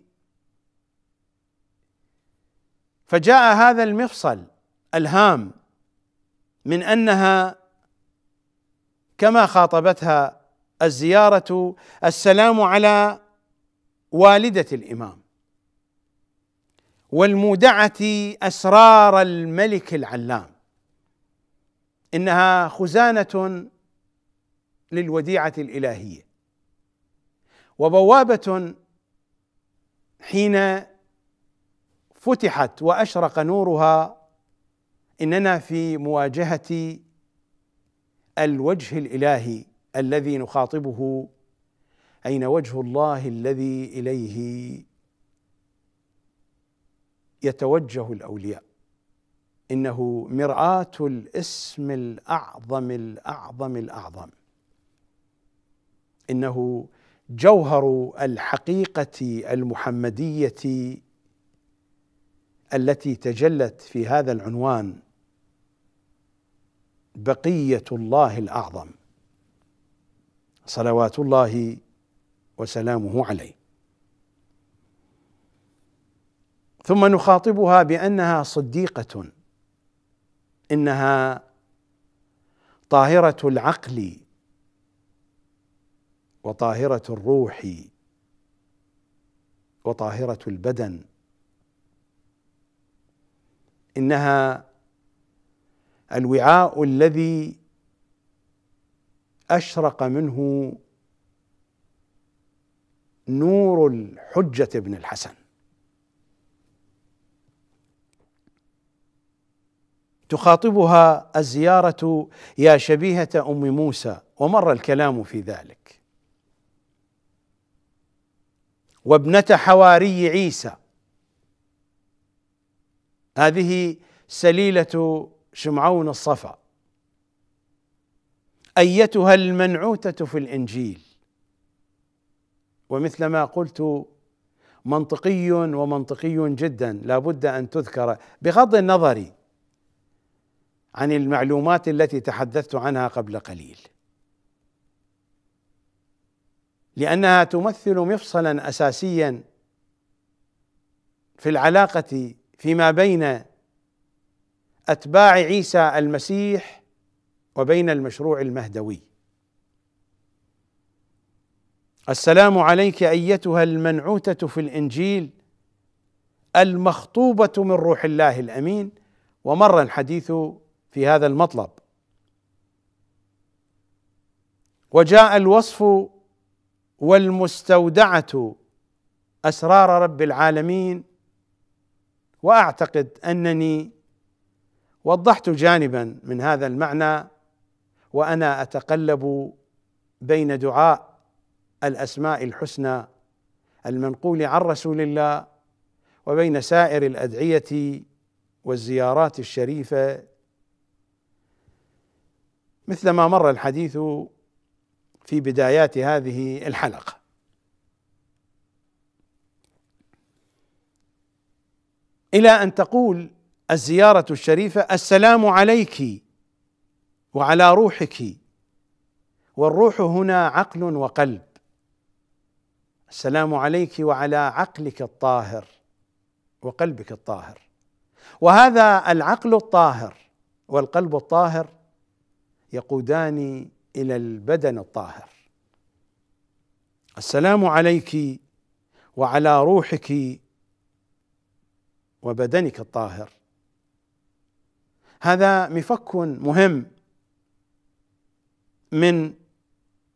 فجاء هذا المفصل الهام من انها كما خاطبتها الزياره السلام على والده الامام والمودعه اسرار الملك العلام انها خزانه للوديعه الالهيه وبوابه حين فتحت واشرق نورها اننا في مواجهه الوجه الالهي الذي نخاطبه اين وجه الله الذي اليه يتوجه الاولياء انه مراه الاسم الاعظم الاعظم الاعظم انه جوهر الحقيقه المحمديه التي تجلت في هذا العنوان بقيه الله الاعظم صلوات الله وسلامه عليه ثم نخاطبها بانها صديقه انها طاهره العقل وطاهره الروح وطاهره البدن انها الوعاء الذي اشرق منه نور الحجه ابن الحسن تخاطبها الزياره يا شبيهه ام موسى ومر الكلام في ذلك وابنه حواري عيسى هذه سليله شمعون الصفا ايتها المنعوته في الانجيل ومثل ما قلت منطقي ومنطقي جدا لابد ان تذكر بغض النظر عن المعلومات التي تحدثت عنها قبل قليل لانها تمثل مفصلا اساسيا في العلاقه فيما بين اتباع عيسى المسيح وبين المشروع المهدوي السلام عليك ايتها المنعوته في الانجيل المخطوبه من روح الله الامين ومر الحديث في هذا المطلب وجاء الوصف والمستودعه اسرار رب العالمين واعتقد انني وضحت جانبا من هذا المعنى وانا اتقلب بين دعاء الاسماء الحسنى المنقول عن رسول الله وبين سائر الادعيه والزيارات الشريفه مثلما مر الحديث في بدايات هذه الحلقه الى ان تقول الزياره الشريفه السلام عليك وعلى روحك والروح هنا عقل وقلب السلام عليك وعلى عقلك الطاهر وقلبك الطاهر وهذا العقل الطاهر والقلب الطاهر يقودان الى البدن الطاهر السلام عليك وعلى روحك وبدنك الطاهر هذا مفك مهم من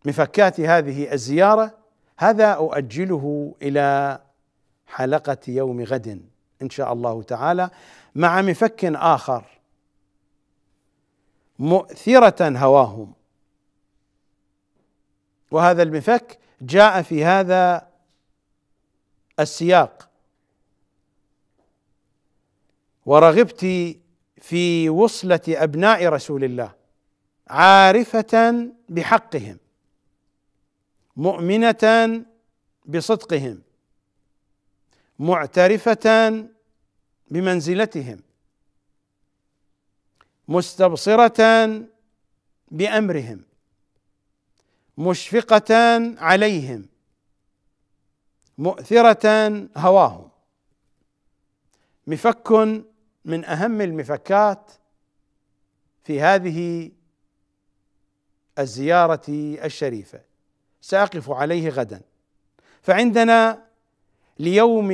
مفكات هذه الزياره هذا اؤجله الى حلقه يوم غد ان شاء الله تعالى مع مفك اخر مؤثره هواهم وهذا المفك جاء في هذا السياق ورغبت في وصله ابناء رسول الله عارفه بحقهم مؤمنه بصدقهم معترفه بمنزلتهم مستبصره بامرهم مشفقه عليهم مؤثره هواهم مفك من اهم المفكات في هذه الزياره الشريفه ساقف عليه غدا فعندنا ليوم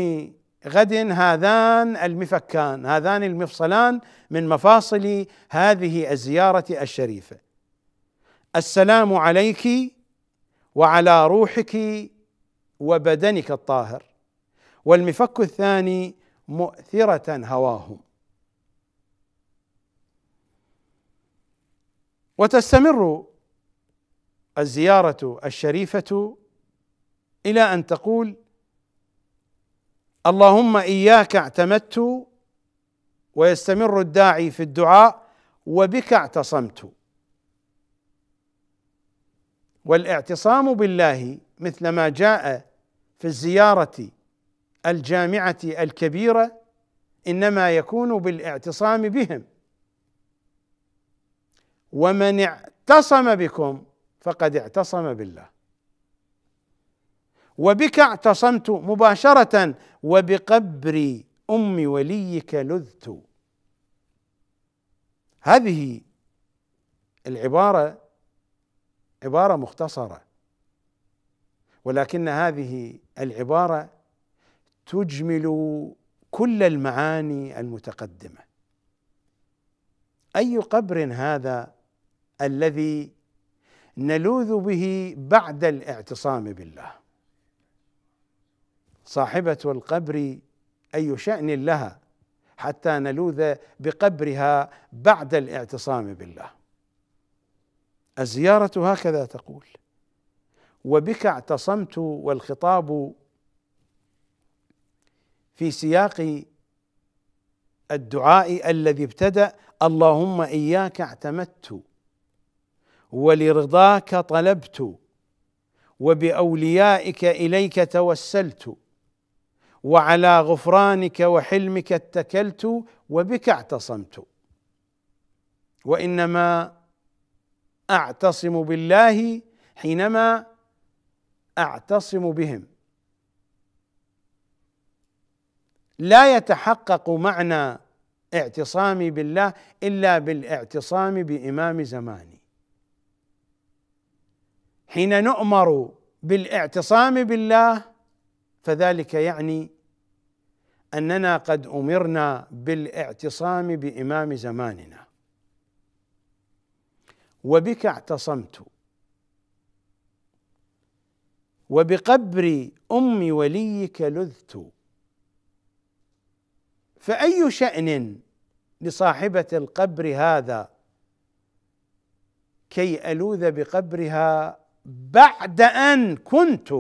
غد هذان المفكان هذان المفصلان من مفاصل هذه الزياره الشريفه السلام عليك وعلى روحك وبدنك الطاهر والمفك الثاني مؤثره هواهم وتستمر الزياره الشريفه الى ان تقول اللهم اياك اعتمدت ويستمر الداعي في الدعاء وبك اعتصمت والاعتصام بالله مثل ما جاء في الزياره الجامعه الكبيره انما يكون بالاعتصام بهم ومن اعتصم بكم فقد اعتصم بالله وبك اعتصمت مباشرة وبقبر أم وليك لذت هذه العبارة عبارة مختصرة ولكن هذه العبارة تجمل كل المعاني المتقدمة أي قبر هذا الذي نلوذ به بعد الاعتصام بالله صاحبة القبر أي شأن لها حتى نلوذ بقبرها بعد الاعتصام بالله الزيارة هكذا تقول وبك اعتصمت والخطاب في سياق الدعاء الذي ابتدأ اللهم إياك اعتمدت ولرضاك طلبت وباوليائك اليك توسلت وعلى غفرانك وحلمك اتكلت وبك اعتصمت وانما اعتصم بالله حينما اعتصم بهم لا يتحقق معنى اعتصامي بالله الا بالاعتصام بامام زماني حين نؤمر بالاعتصام بالله فذلك يعني اننا قد امرنا بالاعتصام بامام زماننا وبك اعتصمت وبقبر ام وليك لذت فاي شان لصاحبه القبر هذا كي الوذ بقبرها بعد ان كنت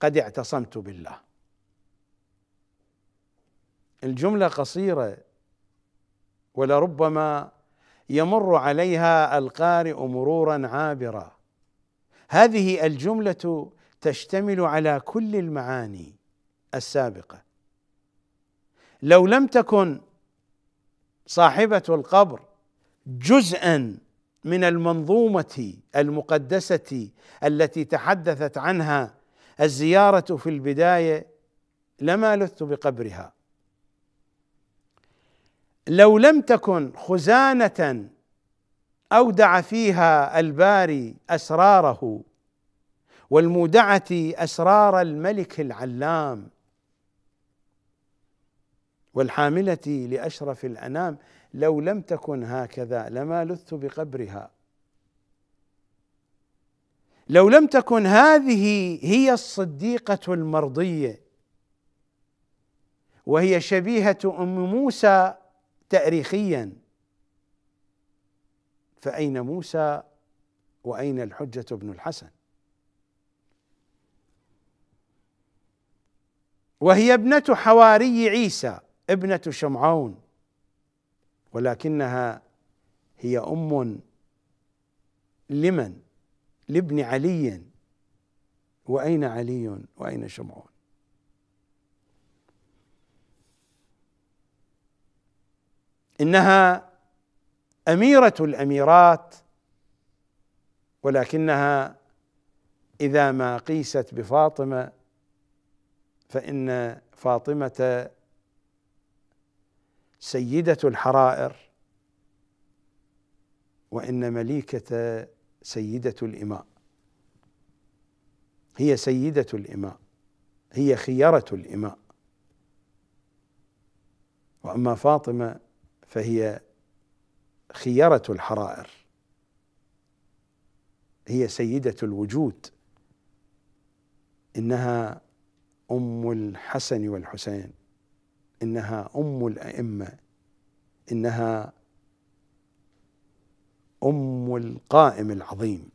قد اعتصمت بالله الجمله قصيره ولربما يمر عليها القارئ مرورا عابرا هذه الجمله تشتمل على كل المعاني السابقه لو لم تكن صاحبه القبر جزءا من المنظومه المقدسه التي تحدثت عنها الزياره في البدايه لما لثت بقبرها لو لم تكن خزانه اودع فيها الباري اسراره والمودعه اسرار الملك العلام والحامله لاشرف الانام لو لم تكن هكذا لما لثت بقبرها لو لم تكن هذه هي الصديقه المرضيه وهي شبيهه ام موسى تاريخيا فاين موسى واين الحجه بن الحسن وهي ابنه حواري عيسى ابنه شمعون ولكنها هي ام لمن لابن علي واين علي واين شمعون انها اميره الاميرات ولكنها اذا ما قيست بفاطمه فان فاطمه سيدة الحرائر وإن مليكة سيدة الإماء هي سيدة الإماء هي خيرة الإماء وأما فاطمة فهي خيرة الحرائر هي سيدة الوجود إنها أم الحسن والحسين انها ام الائمه انها ام القائم العظيم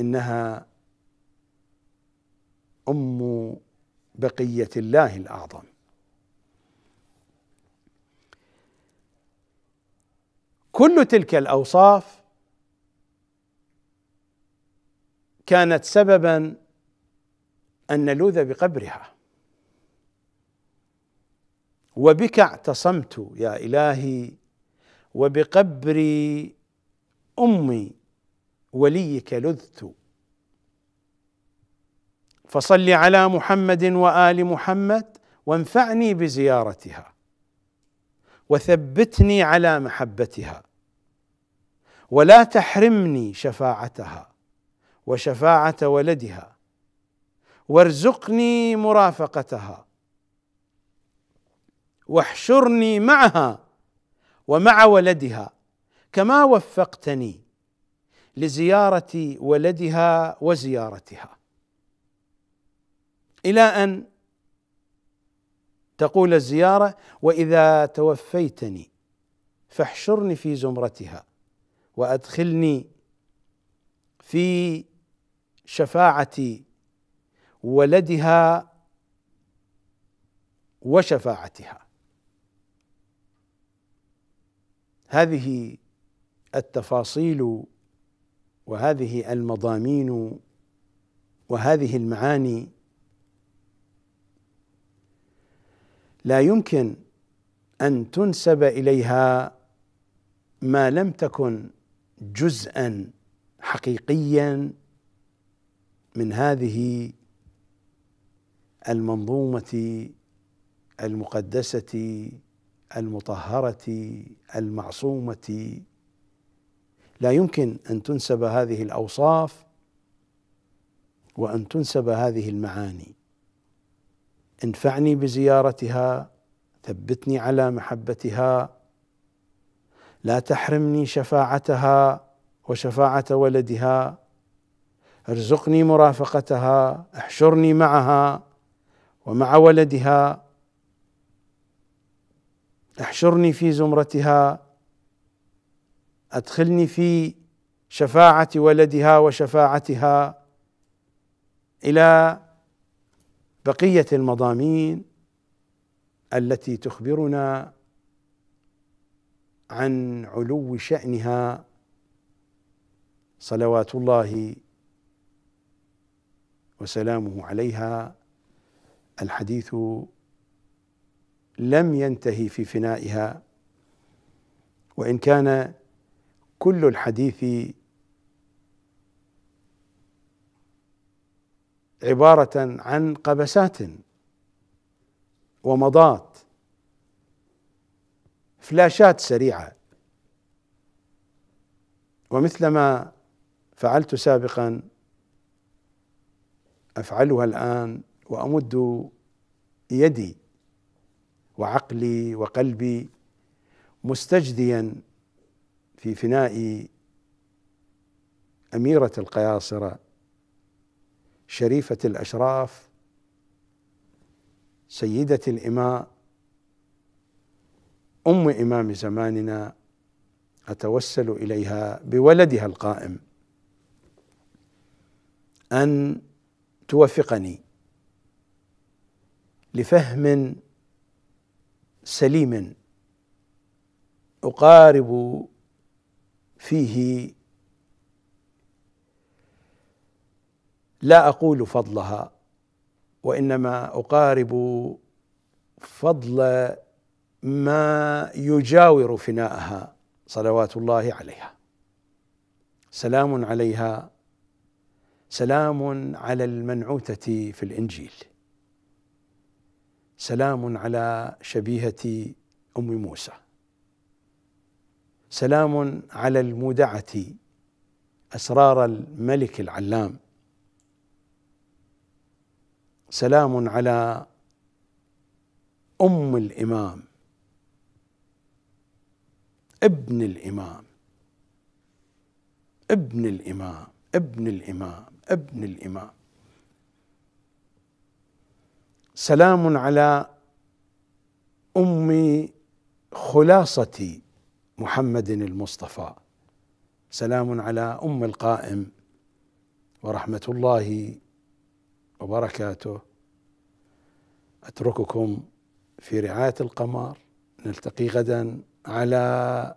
انها ام بقيه الله الاعظم كل تلك الاوصاف كانت سببا ان نلوذ بقبرها وبك اعتصمت يا الهي وبقبر امي وليك لذت فصل على محمد وال محمد وانفعني بزيارتها وثبتني على محبتها ولا تحرمني شفاعتها وشفاعه ولدها وارزقني مرافقتها واحشرني معها ومع ولدها كما وفقتني لزياره ولدها وزيارتها الى ان تقول الزياره واذا توفيتني فاحشرني في زمرتها وادخلني في شفاعه ولدها وشفاعتها هذه التفاصيل وهذه المضامين وهذه المعاني لا يمكن ان تنسب اليها ما لم تكن جزءا حقيقيا من هذه المنظومه المقدسه المطهره المعصومه لا يمكن ان تنسب هذه الاوصاف وان تنسب هذه المعاني انفعني بزيارتها ثبتني على محبتها لا تحرمني شفاعتها وشفاعه ولدها ارزقني مرافقتها احشرني معها ومع ولدها احشرني في زمرتها ادخلني في شفاعه ولدها وشفاعتها الى بقيه المضامين التي تخبرنا عن علو شانها صلوات الله وسلامه عليها الحديث لم ينتهي في فنائها وان كان كل الحديث عباره عن قبسات ومضات فلاشات سريعه ومثلما فعلت سابقا افعلها الان وامد يدي وعقلي وقلبي مستجديا في فناء اميره القياصره شريفه الاشراف سيده الاماء ام امام زماننا اتوسل اليها بولدها القائم ان توفقني لفهم سليما اقارب فيه لا اقول فضلها وانما اقارب فضل ما يجاور فناءها صلوات الله عليها سلام عليها سلام على المنعوته في الانجيل سلام على شبيهة أم موسى سلام على المودعة أسرار الملك العلام سلام على أم الإمام ابن الإمام ابن الإمام ابن الإمام ابن الإمام سلام على ام خلاصه محمد المصطفى سلام على ام القائم ورحمه الله وبركاته اترككم في رعايه القمر نلتقي غدا على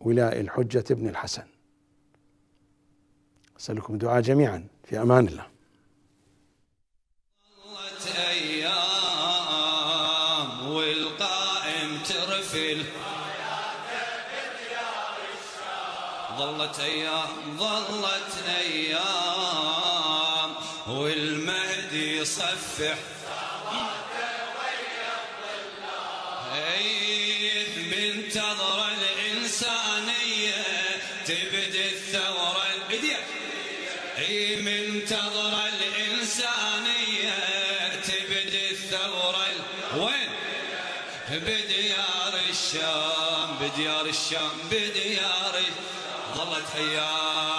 ولاء الحجه ابن الحسن اسالكم دعاء جميعا في امان الله الفيل ظلت أيام ظلت أيام والمهدي يصفح صلاته ويا أي منتظر بديار الشام بدياري ظلت ايام